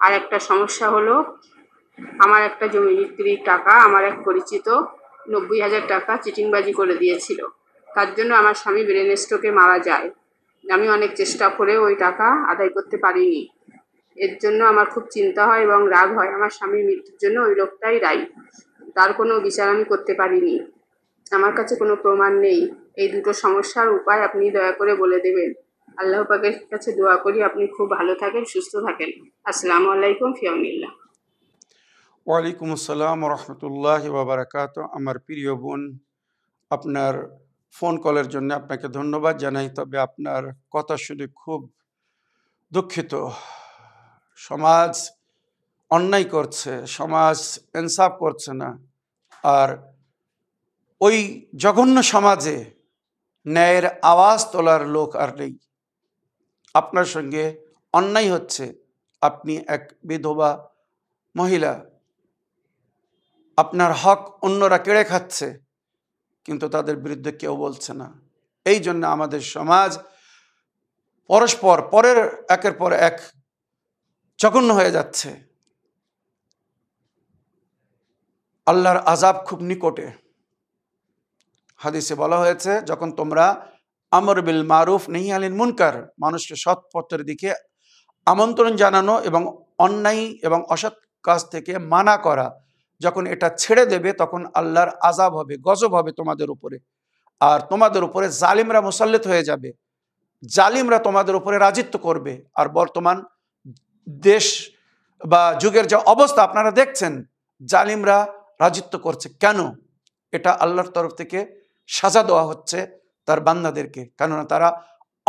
Speaker 2: আর একটা সমস্যা হলো আমার একটা জমি বিক্রির টাকা আমার এক পরিচিত নব্বই হাজার টাকা চিটিংবাজি করে দিয়েছিল তার জন্য আমার স্বামী ব্রেনেস্টোকে মারা যায় আমি অনেক চেষ্টা করে ওই টাকা আদায় করতে পারিনি এর জন্য আমার খুব চিন্তা হয় এবং রাগ হয় আমার স্বামীর মৃত্যুর জন্য ওই লোকটাই দায়ী তার কোনো বিচার আমি করতে পারিনি আমার কাছে কোনো প্রমাণ নেই এই দুটো সমস্যার উপায় আপনি দয়া করে বলে দেবেন আল্লাহ পাকের কাছে দোয়া করি আপনি খুব ভালো থাকেন সুস্থ থাকেন আসসালামু আলাইকুম ফিয়ামিল্লা
Speaker 1: ওয়ালাইকুম আসসালাম রহমতুল্লাহ বাবরাকাত আমার প্রিয় বোন আপনার ফোন কলের জন্য আপনাকে ধন্যবাদ জানাই তবে আপনার কথা শুনে খুব দুঃখিত সমাজ অন্যায় করছে সমাজ ইনসাফ করছে না আর ওই জঘন্য সমাজে ন্যায়ের আওয়াজ তোলার লোক আর নেই আপনার সঙ্গে অন্যায় হচ্ছে আপনি এক বিধবা মহিলা আপনার হক অন্যরা কেড়ে খাচ্ছে কিন্তু তাদের বিরুদ্ধে কেউ বলছে না এই জন্য আমাদের সমাজ পরস্পর পরের একের পর এক জঘন্য হয়ে যাচ্ছে আল্লাহর আজাব খুব নিকটে হাদিসে বলা হয়েছে যখন তোমরা আমর বিল মারুফ নেহি আলিন মুনকার মানুষকে সৎ পথের দিকে আমন্ত্রণ জানানো এবং অন্যায় এবং অসৎ কাজ থেকে মানা করা যখন এটা ছেড়ে দেবে তখন আল্লাহর আজাব হবে গজব হবে তোমাদের উপরে আর তোমাদের উপরে জালিমরা মুসল্লিত হয়ে যাবে জালিমরা তোমাদের উপরে রাজিত্ব করবে আর বর্তমান দেশ বা যুগের যে অবস্থা আপনারা দেখছেন জালিমরা রাজিত্ব করছে কেন এটা আল্লাহর তরফ থেকে সাজা দেওয়া হচ্ছে তার বান্দাদেরকে কেননা তারা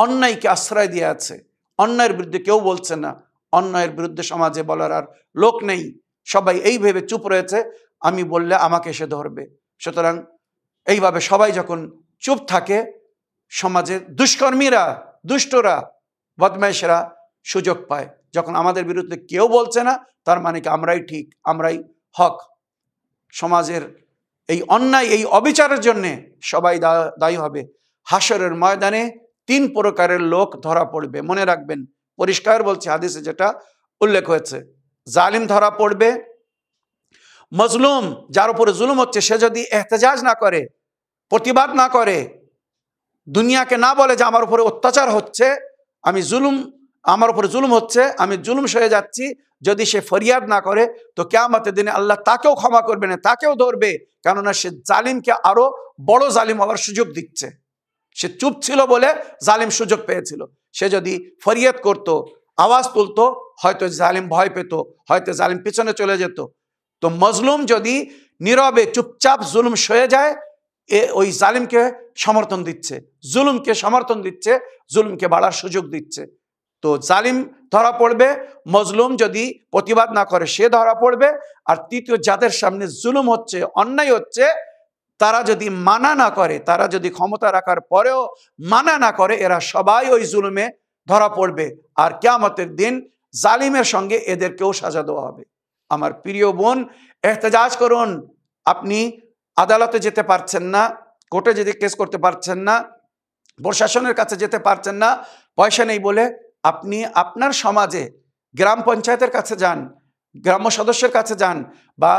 Speaker 1: অন্যায়কে আশ্রয় দিয়ে আছে অন্যায়ের বিরুদ্ধে কেউ বলছে না অন্যায়ের বিরুদ্ধে সমাজে বলার আর লোক নেই সবাই এই ভেবে চুপ রয়েছে আমি বললে আমাকে এসে ধরবে সুতরাং এইভাবে সবাই যখন চুপ থাকে সমাজে দুষ্কর্মীরা দুষ্টরা বদমাইশরা সুযোগ পায় যখন আমাদের বিরুদ্ধে কেউ বলছে না তার মানে কি আমরাই ঠিক আমরাই হক সমাজের এই অন্যায় এই অবিচারের জন্যে সবাই দায়ী হবে হাসরের ময়দানে তিন প্রকারের লোক ধরা পড়বে মনে রাখবেন পরিষ্কার বলছে আদেশে যেটা উল্লেখ হয়েছে জালিম ধরা পড়বে মজলুম যার উপরে জুলুম হচ্ছে সে যদি এহতেজাজ না করে প্রতিবাদ না করে দুনিয়াকে না বলে যে আমার উপরে অত্যাচার হচ্ছে আমি জুলুম আমার উপরে জুলুম হচ্ছে আমি জুলুম সয়ে যাচ্ছি যদি সে ফরিয়াদ না করে তো কেয়ামতের দিনে আল্লাহ তাকেও ক্ষমা করবে না তাকেও ধরবে কেননা সে জালিমকে আরো বড় জালিম হওয়ার সুযোগ দিচ্ছে সে চুপ ছিল বলে জালিম সুযোগ পেয়েছিল সে যদি ফরিয়াদ করত আওয়াজ তুলতো হয়তো জালিম ভয় পেত হয়তো জালিম পিছনে চলে যেত তো মজলুম যদি নীরবে চুপচাপ জুলুম সয়ে যায় এ ওই জালিমকে সমর্থন দিচ্ছে জুলুমকে সমর্থন দিচ্ছে জুলুমকে বাড়ার সুযোগ দিচ্ছে তো জালিম ধরা পড়বে মজলুম যদি প্রতিবাদ না করে সে ধরা পড়বে আর তৃতীয় যাদের সামনে জুলুম হচ্ছে অন্যায় হচ্ছে তারা যদি মানা না করে তারা যদি ক্ষমতা রাখার পরেও মানা না করে এরা সবাই ওই জুলুমে ধরা পড়বে আর কেয়ামতের দিন জালিমের সঙ্গে এদেরকেও সাজা দেওয়া হবে আমার প্রিয় বোন এহতেজাজ করুন আপনি আদালতে যেতে পারছেন না কোর্টে যদি কেস করতে পারছেন না প্রশাসনের কাছে যেতে পারছেন না পয়সা নেই বলে আপনি আপনার সমাজে গ্রাম পঞ্চায়েতের কাছে যান গ্রাম্য সদস্যের কাছে যান বা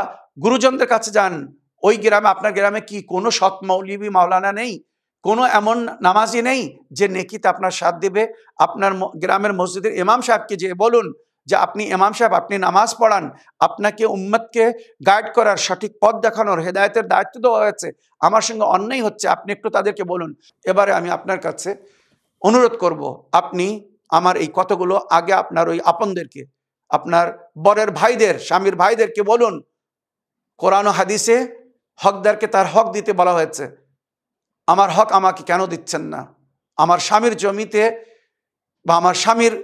Speaker 1: গুরুজনদের কাছে যান ওই গ্রামে আপনার গ্রামে কি কোনো সৎ মৌলিবি মাওলানা নেই কোনো এমন নামাজি নেই যে নেকিতে আপনার সাথ দেবে আপনার গ্রামের মসজিদের ইমাম সাহেবকে যে বলুন যে আপনি ইমাম সাহেব আপনি নামাজ পড়ান আপনাকে উম্মতকে গাইড করার সঠিক পথ দেখানোর হেদায়তের দায়িত্ব দেওয়া হয়েছে আমার সঙ্গে অন্যায় হচ্ছে আপনি একটু তাদেরকে বলুন এবারে আমি আপনার কাছে অনুরোধ করব আপনি আমার এই কথাগুলো আগে আপনার ওই আপনদেরকে আপনার বরের ভাইদের স্বামীর ভাইদেরকে বলুন কোরআন হাদিসে হকদারকে তার হক দিতে বলা হয়েছে আমার হক আমাকে কেন দিচ্ছেন না আমার স্বামীর জমিতে বা আমার স্বামীর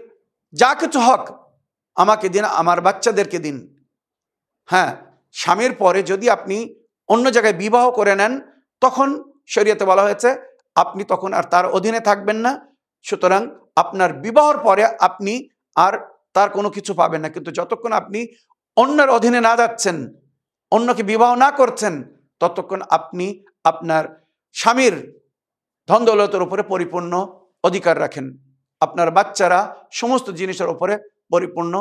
Speaker 1: যা কিছু হক আমাকে দিন আমার বাচ্চাদেরকে দিন হ্যাঁ স্বামীর পরে যদি আপনি অন্য জায়গায় বিবাহ করে নেন তখন শরীয়তে বলা হয়েছে আপনি তখন আর তার অধীনে থাকবেন না সুতরাং আপনার বিবাহর পরে আপনি আর তার কোনো কিছু পাবেন না কিন্তু যতক্ষণ আপনি অন্যের অধীনে না যাচ্ছেন অন্যকে বিবাহ না করছেন ততক্ষণ আপনি আপনার স্বামীর ধন দৌলতের উপরে পরিপূর্ণ অধিকার রাখেন আপনার বাচ্চারা সমস্ত জিনিসের উপরে পরিপূর্ণ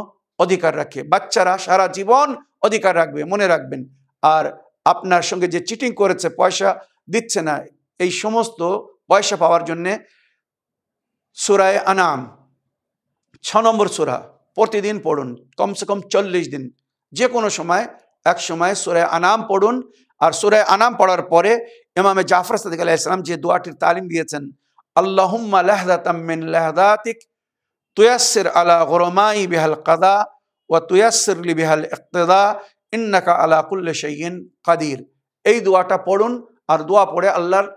Speaker 1: অধিকার রাখে বাচ্চারা সারা জীবন অধিকার রাখবে মনে রাখবেন আর আপনার সঙ্গে যে চিটিং করেছে পয়সা দিচ্ছে না এই সমস্ত পয়সা পাওয়ার জন্যে সুরায় আনাম ছ নম্বর সুরা প্রতিদিন পড়ুন কমসে কম চল্লিশ দিন যে কোনো সময় এক সময় সুরায় আনাম পড়ুন আর সুরায় আনাম পড়ার পরে এমামে জাফর সাদিক আলাহ ইসলাম যে দোয়াটির তালিম দিয়েছেন আল্লাহুম্মা লেহদাতামিন লেহদাতিক তুয়াসির আলা গরমাই বিহাল কাদা ও তুয়াসির লি বিহাল ইকতদা ইন্নাকা আলা কুল্লে শৈন কাদির এই দোয়াটা পড়ুন আর দোয়া পড়ে আল্লাহর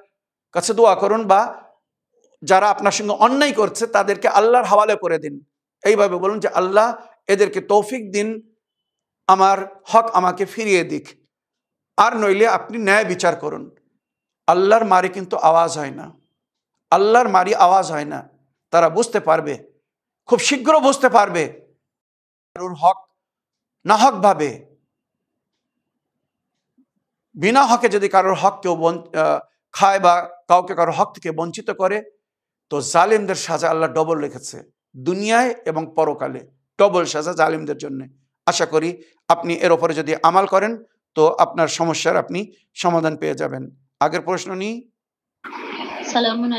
Speaker 1: কাছে দোয়া করুন বা যারা আপনার সঙ্গে অন্যায় করছে তাদেরকে আল্লাহর হাওয়ালে করে দিন এইভাবে বলুন যে আল্লাহ এদেরকে তৌফিক দিন আমার হক আমাকে ফিরিয়ে দিক আর নইলে আপনি ন্যায় বিচার করুন আল্লাহর মারি কিন্তু আওয়াজ হয় না আল্লাহর মারি আওয়াজ হয় না তারা বুঝতে পারবে খুব শীঘ্র বুঝতে পারবে কারুর হক না হকভাবে বিনা হকে যদি কারোর হক কেউ খায় বা কাউকে কারোর হক থেকে বঞ্চিত করে তো জালেমদের সাজা আল্লাহ ডবল রেখেছে দুনিয়ায় এবং পরকালে ডবল সাজা জালেমদের জন্য আশা করি আপনি এর ওপরে যদি আমাল করেন তো আপনার সমস্যার আপনি সমাধান পেয়ে যাবেন আগের প্রশ্ন নিই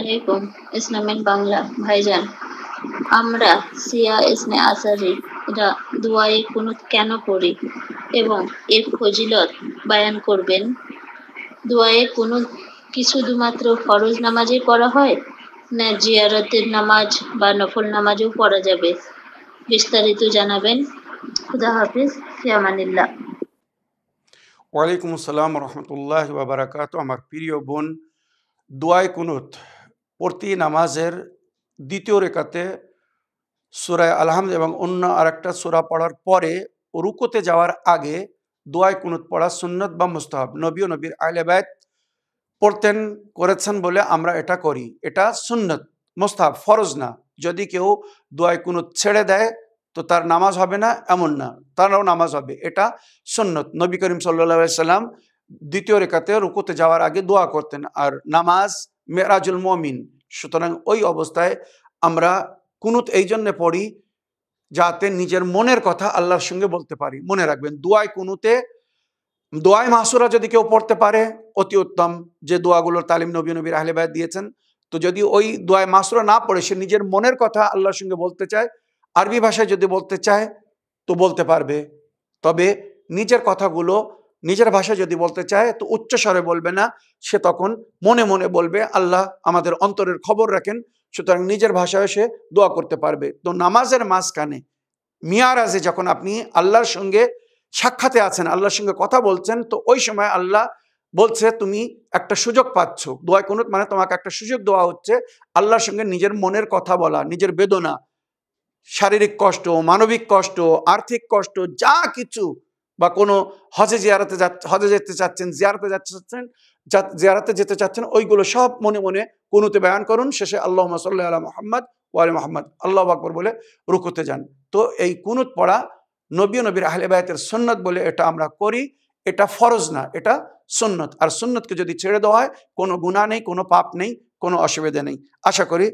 Speaker 2: আলাইকুম বাংলা ভাইজান আমরা কোনো কেন করি এবং এর ফজিলত বায়ান করবেন কোনো করা হয় জিয়ারতের নামাজ বা নফল নামাজও পড়া যাবে বিস্তারিত জানাবেন খুদা হাফিজ ফিয়ামানিল্লাহ
Speaker 1: ওয়ালাইকুম আসসালাম রহমতুল্লাহ বাবারাকাত আমার প্রিয় বোন দোয়ায় কুনুত প্রতি নামাজের দ্বিতীয় রেখাতে সুরায় আলহামদ এবং অন্য আরেকটা সুরা পড়ার পরে রুকোতে যাওয়ার আগে দোয়ায় কুনুত পড়া সুন্নত বা মুস্তাহাব নবী ও নবীর আহলেবায়ত পড়তেন করেছেন বলে আমরা এটা করি এটা সুন্নত মোস্তাব ফরজ না যদি কেউ দোয়ায় কোনো ছেড়ে দেয় তো তার নামাজ হবে না এমন না তারও নামাজ হবে এটা সুন্নত নবী করিম সাল্লা সাল্লাম দ্বিতীয় রেখাতে রুকুতে যাওয়ার আগে দোয়া করতেন আর নামাজ মেরাজুল মমিন সুতরাং ওই অবস্থায় আমরা কুনুত এই জন্যে পড়ি যাতে নিজের মনের কথা আল্লাহর সঙ্গে বলতে পারি মনে রাখবেন দোয়ায় কুনুতে দোয়ায় মাহসুরা যদি কেউ পড়তে পারে অতি উত্তম যে দোয়াগুলোর তালিম নবী নবীর আহলেবায় দিয়েছেন তো যদি ওই দোয়ায় মাহসুরা না পড়ে সে নিজের মনের কথা আল্লাহর সঙ্গে বলতে চায় আরবি ভাষায় যদি বলতে চায় তো বলতে পারবে তবে নিজের কথাগুলো নিজের ভাষায় যদি বলতে চায় তো উচ্চস্বরে বলবে না সে তখন মনে মনে বলবে আল্লাহ আমাদের অন্তরের খবর রাখেন সুতরাং নিজের ভাষায় সে দোয়া করতে পারবে তো নামাজের মাঝখানে মিয়ারাজে যখন আপনি আল্লাহর সঙ্গে সাক্ষাতে আছেন আল্লাহর সঙ্গে কথা বলছেন তো ওই সময় আল্লাহ বলছে তুমি একটা সুযোগ পাচ্ছ দোয়া কোন মানে তোমাকে একটা সুযোগ দেওয়া হচ্ছে আল্লাহর সঙ্গে নিজের মনের কথা বলা নিজের বেদনা শারীরিক কষ্ট মানবিক কষ্ট আর্থিক কষ্ট যা কিছু বা কোনো হজে জিয়ারাতে হজে যেতে চাচ্ছেন জিয়ারাতে যাচ্ছে চাচ্ছেন জিয়ারাতে যেতে চাচ্ছেন ওইগুলো সব মনে মনে কোনোতে ব্যয়ান করুন শেষে আল্লাহ সাল্লাহ মোহাম্মদ ওয়ারে মোহাম্মদ আল্লাহ আকবর বলে রুকুতে যান তো এই কুনুত পড়া নবী নবীর আহলে বায়াতের সন্ন্যত বলে এটা আমরা করি এটা ফরজ না এটা সন্ন্যত আর সন্ন্যতকে যদি ছেড়ে দেওয়া হয় কোনো গুণা নেই কোনো পাপ নেই কোনো অসুবিধা নেই আশা করি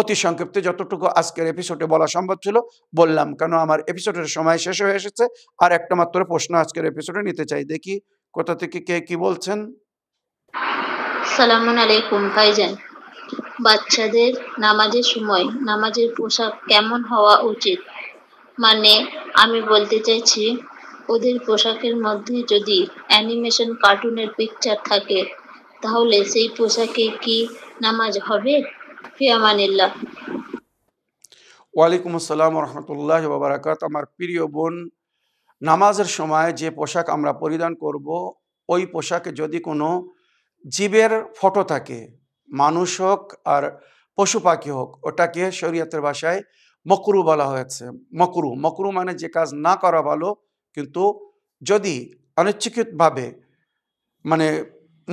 Speaker 1: অতি সংক্ষিপ্তে যতটুকু আজকের এপিসোডে বলা সম্ভব ছিল বললাম কেন আমার এপিসোডের সময় শেষ হয়ে এসেছে আর একটা মাত্র প্রশ্ন আজকের এপিসোডে নিতে চাই দেখি কোথা থেকে কে কি বলছেন
Speaker 2: বাচ্চাদের নামাজের সময় নামাজের পোশাক কেমন হওয়া উচিত মানে আমি বলতে চাইছি ওদের পোশাকের মধ্যে যদি অ্যানিমেশন কার্টুনের পিকচার থাকে তাহলে সেই পোশাকে কি নামাজ হবে ফিয়ামানিল্লাহ
Speaker 1: ওয়ালাইকুম আসসালাম রহমতুল্লাহ বাবারাকাত আমার প্রিয় বোন নামাজের সময় যে পোশাক আমরা পরিধান করব ওই পোশাকে যদি কোনো জীবের ফটো থাকে মানুষ হোক আর পশু পাখি হোক ওটাকে শরীয়তের ভাষায় মকরু বলা হয়েছে মকরু মকরু মানে যে কাজ না করা ভালো কিন্তু যদি অনিচ্ছিকভাবে মানে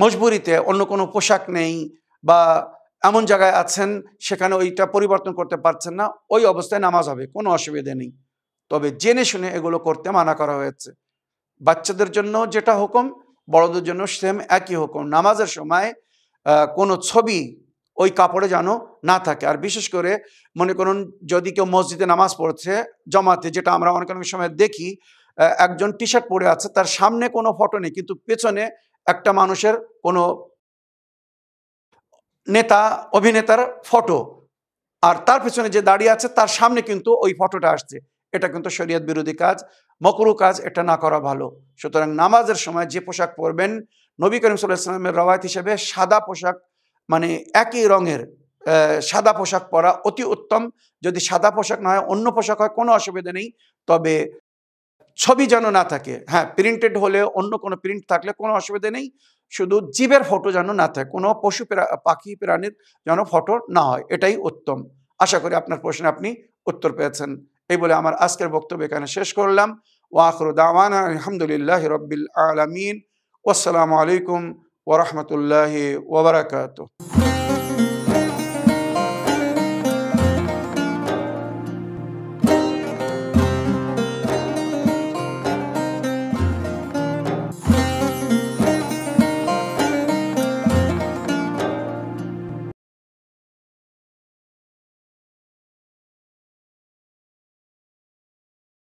Speaker 1: মজবুরিতে অন্য কোনো পোশাক নেই বা এমন জায়গায় আছেন সেখানে ওইটা পরিবর্তন করতে পারছেন না ওই অবস্থায় নামাজ হবে কোনো অসুবিধে নেই তবে জেনে শুনে এগুলো করতে মানা করা হয়েছে বাচ্চাদের জন্য যেটা হুকুম বড়দের জন্য সেম একই হুকুম নামাজের সময় কোনো ছবি ওই কাপড়ে যেন না থাকে আর বিশেষ করে মনে করুন যদি কেউ মসজিদে নামাজ পড়ছে জমাতে যেটা আমরা অনেক অনেক সময় দেখি একজন টি শার্ট পরে আছে তার সামনে কোনো ফটো নেই কিন্তু পেছনে একটা মানুষের কোনো নেতা অভিনেতার ফটো আর তার পেছনে যে দাঁড়িয়ে আছে তার সামনে কিন্তু ওই ফটোটা আসছে এটা কিন্তু শরীয়ত বিরোধী কাজ মকরু কাজ এটা না করা ভালো সুতরাং নামাজের সময় যে পোশাক পরবেন নবী করিম সাল্লাহ ইসলামের রওয়ায়ত হিসেবে সাদা পোশাক মানে একই রঙের সাদা পোশাক পরা অতি উত্তম যদি সাদা পোশাক না হয় অন্য পোশাক হয় কোনো অসুবিধা নেই তবে ছবি যেন না থাকে হ্যাঁ প্রিন্টেড হলে অন্য কোনো প্রিন্ট থাকলে কোনো অসুবিধা নেই শুধু জীবের ফটো যেন না থাকে কোনো পশু পাখি প্রাণীর যেন ফটো না হয় এটাই উত্তম আশা করি আপনার প্রশ্নে আপনি উত্তর পেয়েছেন এই বলে আমার আজকের বক্তব্য এখানে শেষ করলাম দাওয়ান আলহামদুলিল্লাহ রবিল আলমিন আসসালামু আলাইকুম ورحمة الله وبركاته